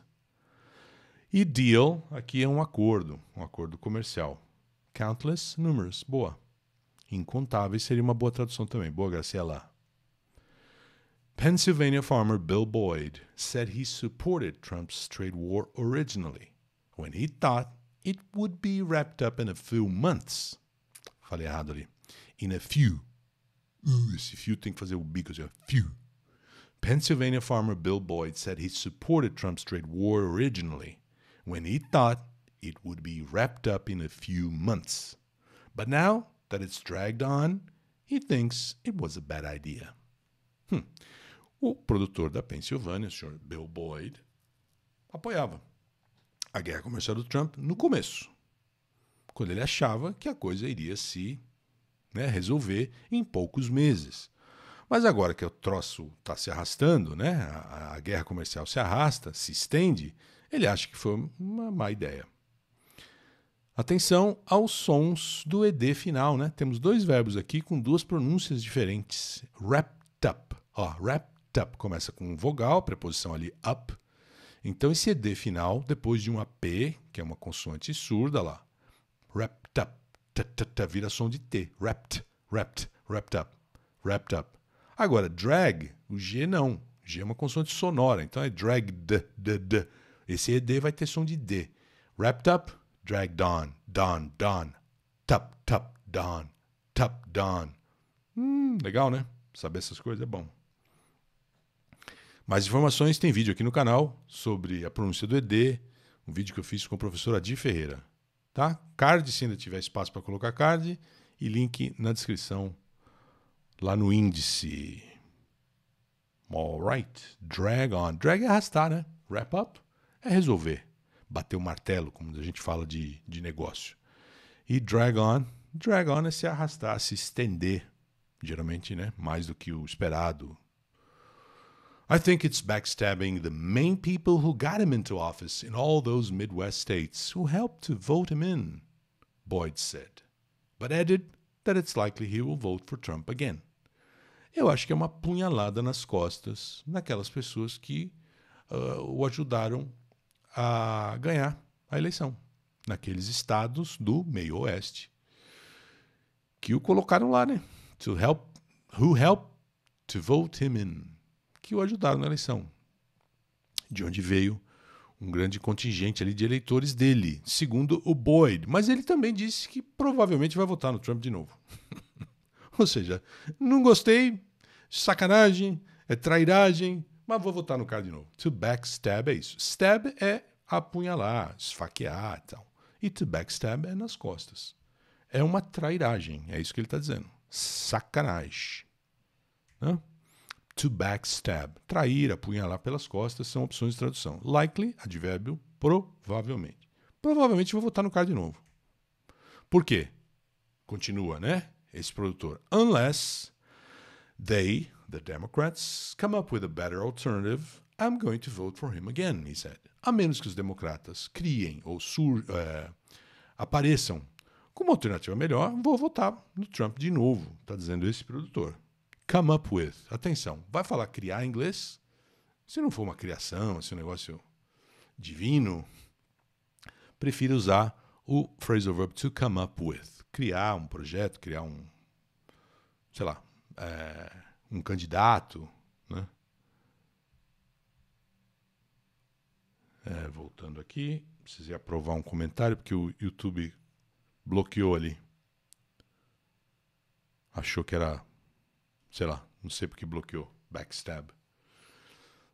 E deal aqui é um acordo, um acordo comercial. Countless, numerous. Boa. Incontáveis seria uma boa tradução também. Boa, Graciela. Pennsylvania farmer Bill Boyd said he supported Trump's trade war originally when he thought it would be wrapped up in a few months. Falei errado ali. In a few. Uh, esse few tem que fazer o bico assim, few. Pennsylvania farmer Bill Boyd said he supported Trump's trade war originally when he thought it would be wrapped up in a few months. But now that it's dragged on, he thinks it was a bad idea. Hum. O produtor da Pensilvânia, o Sr. Bill Boyd, apoiava a guerra comercial do Trump no começo, quando ele achava que a coisa iria se né, resolver em poucos meses. Mas agora que o troço está se arrastando, né? A, a, guerra comercial se arrasta, se estende, ele acha que foi uma má ideia. Atenção aos sons do ED final, né? Temos dois verbos aqui com duas pronúncias diferentes. Wrapped up. Ó, wrapped up começa com um vogal, preposição ali up. Então esse ED final, depois de um AP, que é uma consoante surda lá, wrapped up, t -t -t, vira som de T. Wrapped, wrapped, wrapped up, wrapped up. Agora, drag, o G não. G é uma consoante sonora, então é drag d, d, d. Esse ED vai ter som de D. Wrapped up, dragged on, don, don, tup, tup, don, tup, don. Hum, legal, né? Saber essas coisas é bom. Mais informações tem vídeo aqui no canal sobre a pronúncia do ED, um vídeo que eu fiz com o professor Adi Ferreira. Tá? Card, se ainda tiver espaço para colocar card, e link na descrição lá no índice. all right, Drag on. Drag é arrastar, né? Wrap up é resolver. Bater o martelo, como a gente fala de, de negócio. E drag on. Drag on é se arrastar, se estender. Geralmente, né? Mais do que o esperado. I think it's backstabbing the main people who got him into office in all those Midwest states who helped to vote him in, Boyd said, but added that it's likely he will vote for Trump again. Eu acho que é uma punhalada nas costas naquelas pessoas que uh, o ajudaram a ganhar a eleição, naqueles estados do meio oeste que o colocaram lá, né? To help, who helped to vote him in, que o ajudaram na eleição, de onde veio um grande contingente ali de eleitores dele, segundo o Boyd. Mas ele também disse que provavelmente vai votar no Trump de novo. Ou seja, não gostei, sacanagem, é trairagem, mas vou votar no cara de novo. To backstab é isso. Stab é apunhalar, esfaquear e tal. E to backstab é nas costas. É uma trairagem, é isso que ele está dizendo. Sacanagem. não? To backstab, trair, apunhalar pelas costas, são opções de tradução. Likely, advérbio, provavelmente. Provavelmente vou votar no cara de novo. Por quê? Continua, né? Esse produtor. Unless they, the Democrats, come up with a better alternative, I'm going to vote for him again, he said. A menos que os democratas criem ou sur, é, apareçam com uma alternativa melhor, vou votar no Trump de novo, está dizendo esse produtor come up with. Atenção, vai falar criar em inglês? Se não for uma criação, se é um negócio divino, prefiro usar o phrasal verb to come up with. Criar um projeto, criar um, sei lá, é, um candidato, né? É, voltando aqui, precisei aprovar um comentário porque o YouTube bloqueou ali. Achou que era Sei lá, não sei porque bloqueou. Backstab.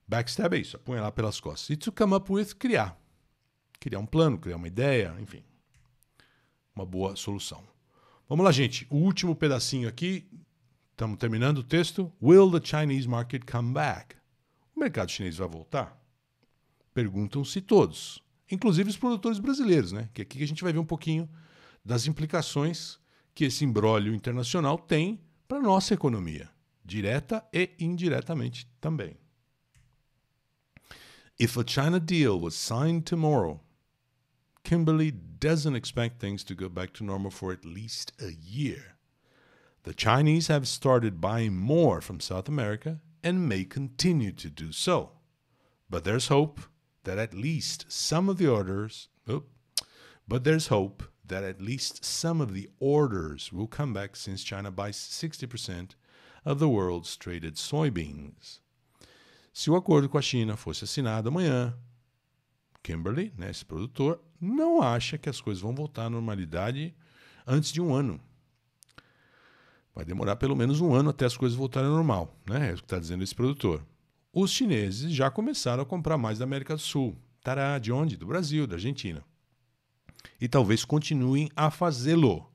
Backstab é isso, lá pelas costas. E to come up with, criar. Criar um plano, criar uma ideia, enfim. Uma boa solução. Vamos lá, gente. O último pedacinho aqui. Estamos terminando o texto. Will the Chinese market come back? O mercado chinês vai voltar? Perguntam-se todos. Inclusive os produtores brasileiros, né? Que aqui a gente vai ver um pouquinho das implicações que esse imbróglio internacional tem para a nossa economia, direta e indiretamente também. If a China deal was signed tomorrow, Kimberley doesn't expect things to go back to normal for at least a year. The Chinese have started buying more from South America and may continue to do so. But there's hope that at least some of the orders, Oops. but there's hope that at least some of the orders will come back since China buys 60% of the world's traded soybeans. Se o acordo com a China fosse assinado amanhã, Kimberly, né, esse produtor, não acha que as coisas vão voltar à normalidade antes de um ano. Vai demorar pelo menos um ano até as coisas voltarem ao normal, né? É o que está dizendo esse produtor. Os chineses já começaram a comprar mais da América do Sul. Tará, de onde? Do Brasil, da Argentina e talvez continuem a fazê-lo.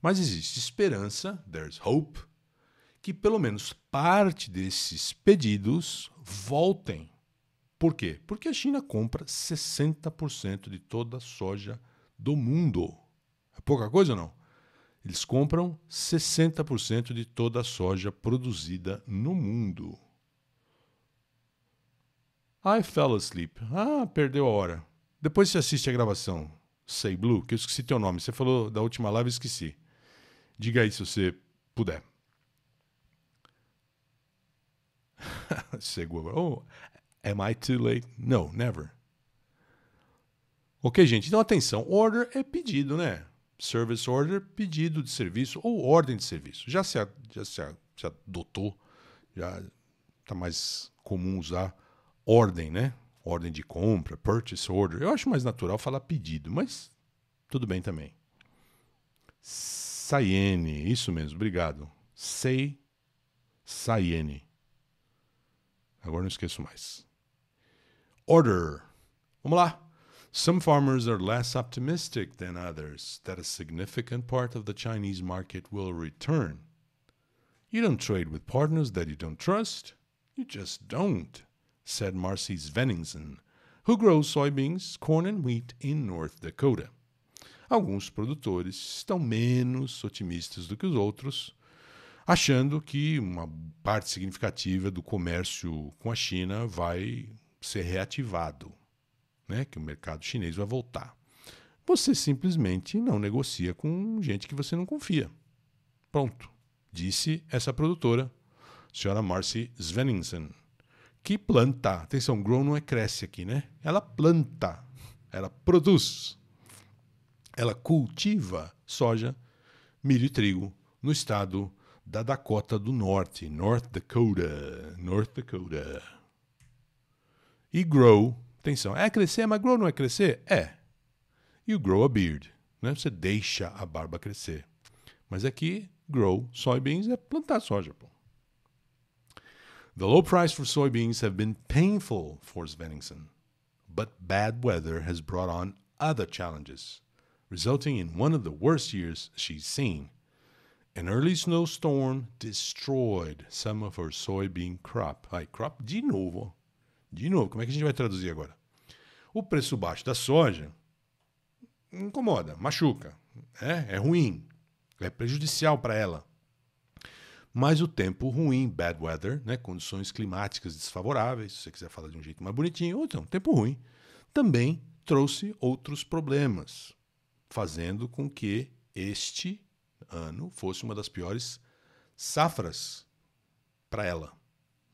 Mas existe esperança, there's hope, que pelo menos parte desses pedidos voltem. Por quê? Porque a China compra 60% de toda a soja do mundo. É pouca coisa ou não? Eles compram 60% de toda a soja produzida no mundo. I fell asleep. Ah, perdeu a hora. Depois você assiste a gravação. Sei Blue, que eu esqueci teu nome. Você falou da última live, esqueci. Diga aí se você puder. Chegou é Oh, am I too late? No, never. Ok, gente, então atenção. Order é pedido, né? Service order, pedido de serviço ou ordem de serviço. Já se, já se, se adotou, já está mais comum usar ordem, né? ordem de compra, purchase order. Eu acho mais natural falar pedido, mas tudo bem também. Sayene, isso mesmo, obrigado. Sei Sayene. Agora não esqueço mais. Order. Vamos lá. Some farmers are less optimistic than others that a significant part of the Chinese market will return. You don't trade with partners that you don't trust. You just don't said Marcy Svenningsen, who grows soybeans, corn and wheat in North Dakota. Alguns produtores estão menos otimistas do que os outros, achando que uma parte significativa do comércio com a China vai ser reativado, né? que o mercado chinês vai voltar. Você simplesmente não negocia com gente que você não confia. Pronto, disse essa produtora, senhora Marcy Svenningsen que planta. Atenção, grow não é cresce aqui, né? Ela planta, ela produz, ela cultiva soja, milho e trigo no estado da Dakota do Norte, North Dakota, North Dakota. E grow, atenção, é crescer, mas grow não é crescer? É. E o grow a beard, né? Você deixa a barba crescer. Mas aqui, grow soybeans é plantar soja, pô. The low price for soybeans have been painful for Svenningsen, but bad weather has brought on other challenges, resulting in one of the worst years she's seen. An early snowstorm destroyed some of her soybean crop. Ai, crop de novo. De novo, como é que a gente vai traduzir agora? O preço baixo da soja incomoda, machuca, é, é ruim, é prejudicial para ela. Mas o tempo ruim, bad weather, né, condições climáticas desfavoráveis, se você quiser falar de um jeito mais bonitinho, ou então, tempo ruim, também trouxe outros problemas, fazendo com que este ano fosse uma das piores safras para ela,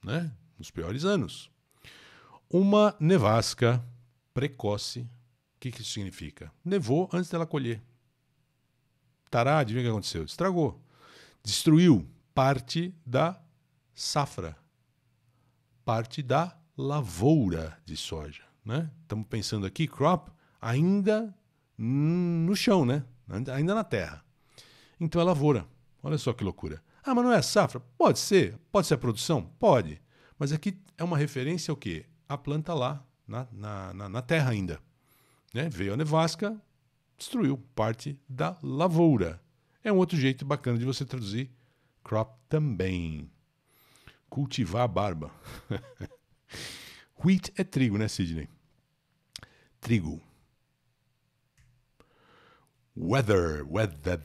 né? Nos piores anos. Uma nevasca precoce. O que, que isso significa? Nevou antes dela colher. Tará, adivinha o que aconteceu? Estragou. Destruiu parte da safra, parte da lavoura de soja. Né? Estamos pensando aqui, crop, ainda no chão, né? ainda na terra. Então é lavoura. Olha só que loucura. Ah, mas não é safra? Pode ser. Pode ser a produção? Pode. Mas aqui é uma referência ao quê? A planta lá, na, na, na, na terra ainda. Né? Veio a nevasca, destruiu parte da lavoura. É um outro jeito bacana de você traduzir Crop também. Cultivar a barba. Wheat é trigo, né, Sidney? Trigo. Weather, weather,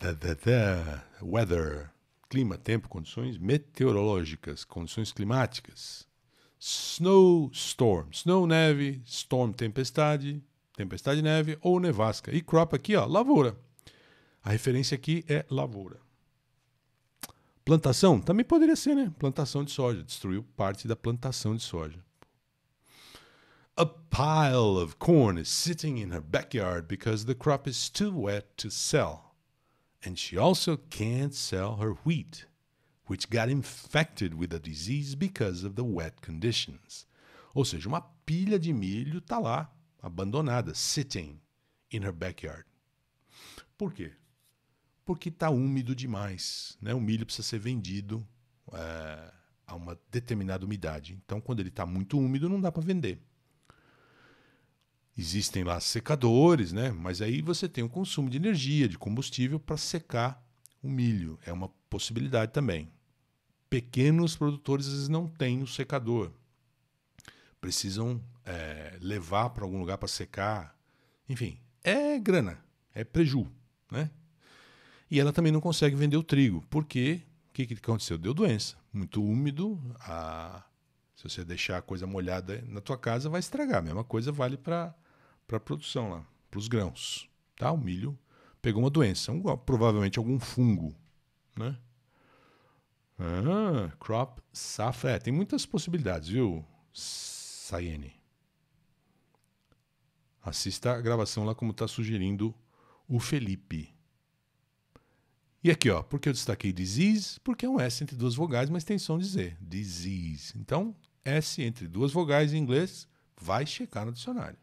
weather. Clima, tempo, condições meteorológicas, condições climáticas. Snow, storm. Snow, neve. Storm, tempestade. Tempestade, neve ou nevasca. E crop aqui, ó, lavoura. A referência aqui é lavoura. Plantação? Também poderia ser, né? Plantação de soja. Destruiu parte da plantação de soja. A pile of corn is sitting in her backyard because the crop is too wet to sell. And she also can't sell her wheat, which got infected with a disease because of the wet conditions. Ou seja, uma pilha de milho está lá, abandonada, sitting in her backyard. Por quê? porque está úmido demais. Né? O milho precisa ser vendido é, a uma determinada umidade. Então, quando ele está muito úmido, não dá para vender. Existem lá secadores, né? mas aí você tem o consumo de energia, de combustível para secar o milho. É uma possibilidade também. Pequenos produtores às vezes não têm o secador. Precisam é, levar para algum lugar para secar. Enfim, é grana, é preju. Né? E ela também não consegue vender o trigo, porque o que, que aconteceu? Deu doença. Muito úmido, a... se você deixar a coisa molhada na tua casa, vai estragar. A mesma coisa vale para a produção lá, para os grãos. Tá? O milho pegou uma doença, um, provavelmente algum fungo. Né? Ah, crop safra. É, tem muitas possibilidades, viu, Sayene? Assista a gravação lá como está sugerindo o Felipe. E aqui, ó, porque eu destaquei disease? Porque é um S entre duas vogais, mas tem som de Z. Disease. Então, S entre duas vogais em inglês, vai checar no dicionário.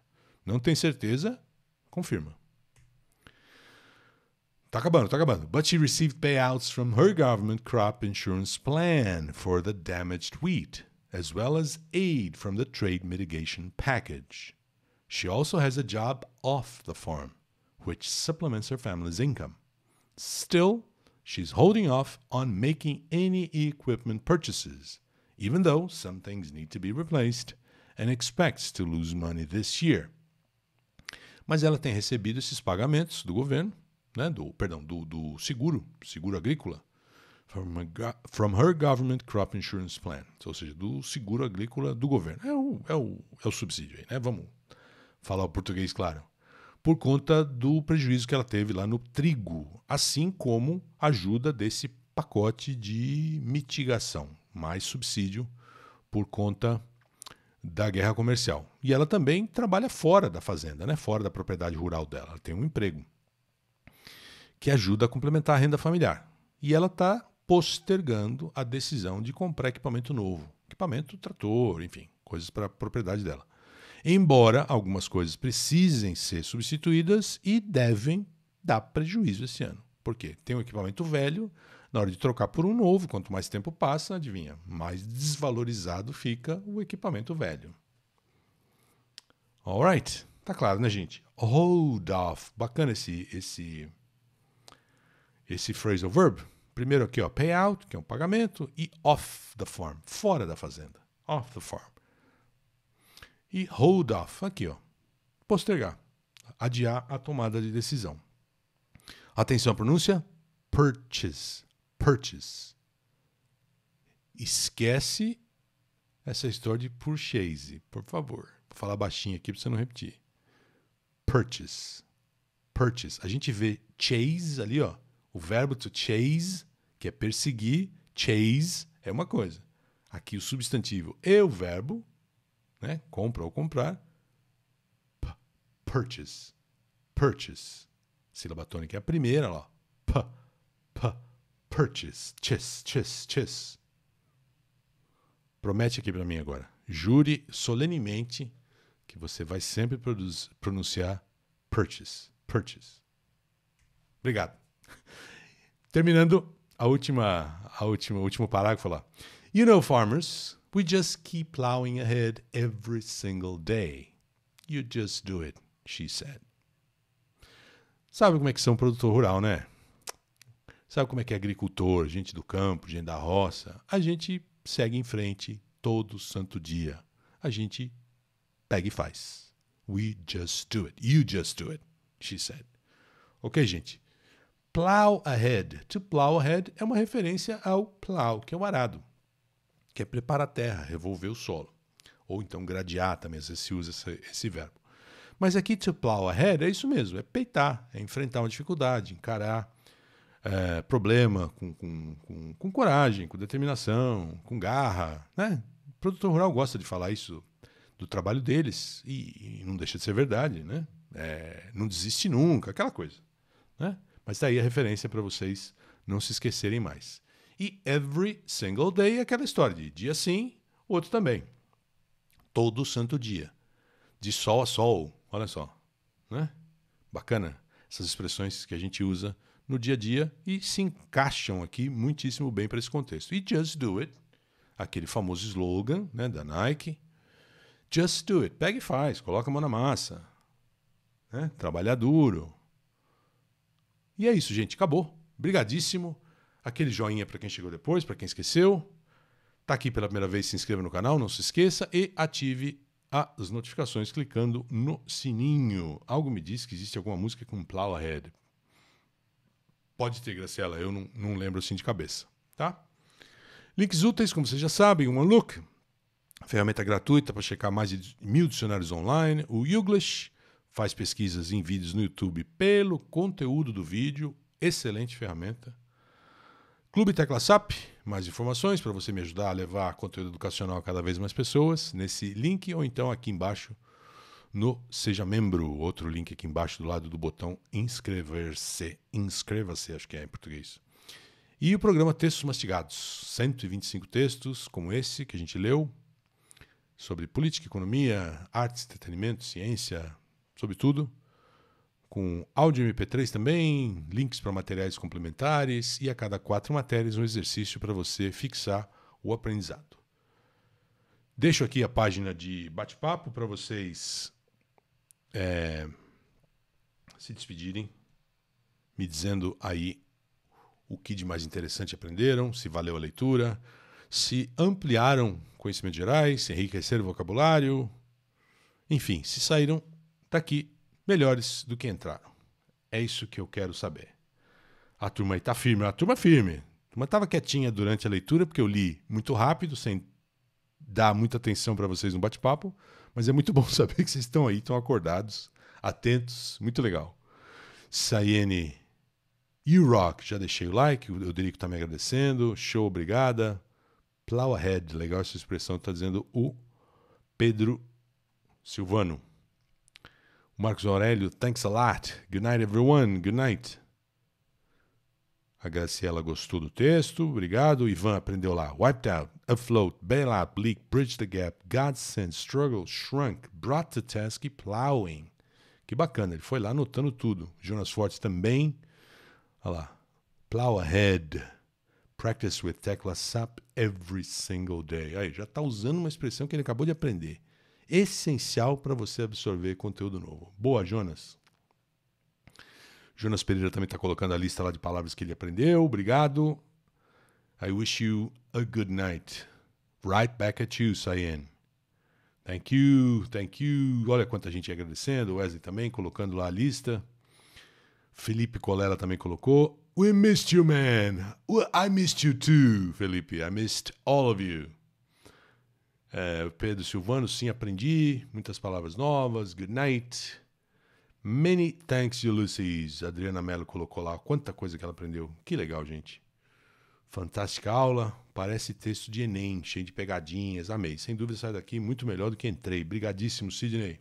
Não tem certeza? Confirma. Tá acabando, tá acabando. But she received payouts from her government crop insurance plan for the damaged wheat, as well as aid from the trade mitigation package. She also has a job off the farm, which supplements her family's income. Still, she's holding off on making any equipment purchases, even though some things need to be replaced, and expects to lose money this year. Mas ela tem recebido esses pagamentos do governo, né, do, perdão, do, do seguro, seguro agrícola, from her, from her government crop insurance plan, ou seja, do seguro agrícola do governo. É o, é o, é o subsídio aí, né? Vamos falar o português claro por conta do prejuízo que ela teve lá no trigo, assim como ajuda desse pacote de mitigação, mais subsídio por conta da guerra comercial. E ela também trabalha fora da fazenda, né? fora da propriedade rural dela. Ela tem um emprego que ajuda a complementar a renda familiar. E ela está postergando a decisão de comprar equipamento novo, equipamento, trator, enfim, coisas para a propriedade dela. Embora algumas coisas precisem ser substituídas e devem dar prejuízo esse ano. Por quê? Tem um equipamento velho, na hora de trocar por um novo, quanto mais tempo passa, adivinha, mais desvalorizado fica o equipamento velho. Alright, tá claro, né, gente? Hold off. Bacana esse esse esse phrasal verb. Primeiro aqui, ó, payout, que é um pagamento, e off the farm, fora da fazenda. Off the farm e hold off, aqui, ó, postergar, adiar a tomada de decisão. Atenção à pronúncia, purchase, purchase. Esquece essa história de purchase, por favor. Vou falar baixinho aqui para você não repetir. Purchase, purchase. A gente vê chase ali, ó, o verbo to chase, que é perseguir, chase é uma coisa. Aqui o substantivo e o verbo né? Compra ou comprar. P purchase. Purchase. Sílaba tônica é a primeira, ó. P, p purchase. Chis, chis, chis. Promete aqui para mim agora. Jure solenemente que você vai sempre pronunciar purchase, purchase. Obrigado. Terminando a última, a última, último parágrafo lá. You know, farmers, We just keep plowing ahead every single day. You just do it, she said. Sabe como é que são produtor rural, né? Sabe como é que é agricultor, gente do campo, gente da roça? A gente segue em frente todo santo dia. A gente pega e faz. We just do it. You just do it, she said. Ok, gente? Plow ahead. To plow ahead é uma referência ao plow, que é o arado que é preparar a terra, revolver o solo. Ou então gradear também, às vezes se usa esse, esse verbo. Mas aqui é to plow ahead é isso mesmo, é peitar, é enfrentar uma dificuldade, encarar é, problema com, com, com, com, coragem, com determinação, com garra. Né? O produtor rural gosta de falar isso do trabalho deles e, e não deixa de ser verdade. Né? É, não desiste nunca, aquela coisa. Né? Mas daí tá a referência para vocês não se esquecerem mais. E every single day é aquela história de dia sim, outro também. Todo santo dia. De sol a sol, olha só. Né? Bacana essas expressões que a gente usa no dia a dia e se encaixam aqui muitíssimo bem para esse contexto. E just do it, aquele famoso slogan né, da Nike. Just do it, pega e faz, coloca a mão na massa. Né? Trabalhar duro. E é isso, gente, acabou. Obrigadíssimo aquele joinha para quem chegou depois, para quem esqueceu. Tá aqui pela primeira vez, se inscreva no canal, não se esqueça e ative as notificações clicando no sininho. Algo me diz que existe alguma música com Plowhead. Pode ter, Graciela, eu não, não lembro assim de cabeça, tá? Links úteis, como vocês já sabem, o look, ferramenta gratuita para checar mais de mil dicionários online, o Youglish faz pesquisas em vídeos no YouTube pelo conteúdo do vídeo, excelente ferramenta. Clube Sap. mais informações para você me ajudar a levar conteúdo educacional a cada vez mais pessoas, nesse link ou então aqui embaixo no Seja Membro, outro link aqui embaixo do lado do botão inscrever-se. Inscreva-se, acho que é em português. E o programa Textos Mastigados, 125 textos como esse que a gente leu, sobre política, economia, artes, entretenimento, ciência, sobre tudo com áudio MP3 também, links para materiais complementares e a cada quatro matérias um exercício para você fixar o aprendizado. Deixo aqui a página de bate-papo para vocês é, se despedirem, me dizendo aí o que de mais interessante aprenderam, se valeu a leitura, se ampliaram conhecimentos gerais, se enriqueceram o vocabulário, enfim, se saíram daqui tá melhores do que entraram. É isso que eu quero saber. A turma aí tá firme, a turma firme. A turma tava quietinha durante a leitura, porque eu li muito rápido, sem dar muita atenção para vocês no bate-papo, mas é muito bom saber que vocês estão aí, estão acordados, atentos, muito legal. Sayene you rock já deixei o like, o Eudrico tá me agradecendo, show, obrigada. Plow Ahead, legal essa expressão, tá dizendo o Pedro Silvano. Marcos Aurélio, thanks a lot. Good night, everyone. Good night. A Graciela gostou do texto, obrigado. Ivan aprendeu lá. Wiped out, afloat, bail out, leak, bridge the gap, godsend, struggle, shrunk, brought to task plowing. Que bacana, ele foi lá anotando tudo. Jonas Fortes também. Olha lá. Plow ahead. Practice with tecla SAP every single day. Aí, já está usando uma expressão que ele acabou de aprender essencial para você absorver conteúdo novo. Boa, Jonas. Jonas Pereira também está colocando a lista lá de palavras que ele aprendeu. Obrigado. I wish you a good night. Right back at you, Cyan. Thank you, thank you. Olha quanta gente agradecendo. Wesley também colocando lá a lista. Felipe Colela também colocou. We missed you, man. I missed you too, Felipe. I missed all of you. É, Pedro Silvano, sim, aprendi muitas palavras novas. Good night. Many thanks, Ulysses. Adriana Mello colocou lá quanta coisa que ela aprendeu. Que legal, gente. Fantástica aula. Parece texto de Enem, cheio de pegadinhas. Amei. Sem dúvida sai daqui muito melhor do que entrei. Brigadíssimo, Sidney.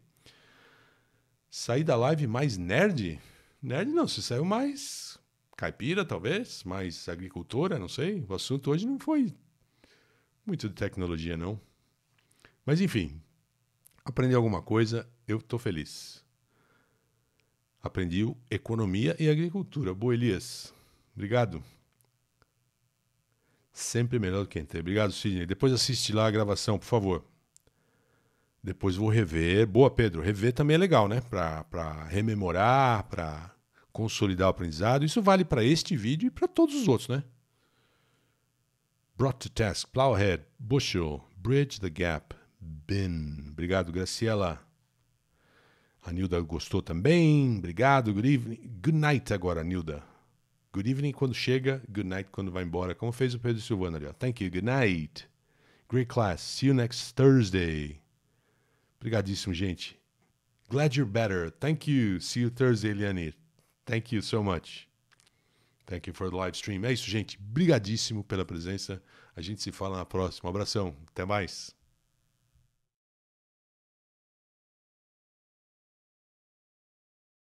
Saí da live mais nerd? Nerd não, você saiu mais caipira, talvez, mais agricultora, não sei. O assunto hoje não foi muito de tecnologia, não. Mas enfim, aprendi alguma coisa, eu estou feliz. Aprendi economia e agricultura. Boa, Elias. Obrigado. Sempre melhor do que entrei. Obrigado, Sidney. Depois assiste lá a gravação, por favor. Depois vou rever. Boa, Pedro. Rever também é legal, né? Para rememorar, para consolidar o aprendizado. Isso vale para este vídeo e para todos os outros, né? Brought to task, plowhead, bushel, bridge the gap. Ben. Obrigado, Graciela. A Nilda gostou também. Obrigado. Good evening. Good night agora, Nilda. Good evening quando chega, good night quando vai embora, como fez o Pedro Silvano ali. Ó. Thank you. Good night. Great class. See you next Thursday. Obrigadíssimo, gente. Glad you're better. Thank you. See you Thursday, Eliane. Thank you so much. Thank you for the live stream. É isso, gente. Obrigadíssimo pela presença. A gente se fala na próxima. Um abração. Até mais.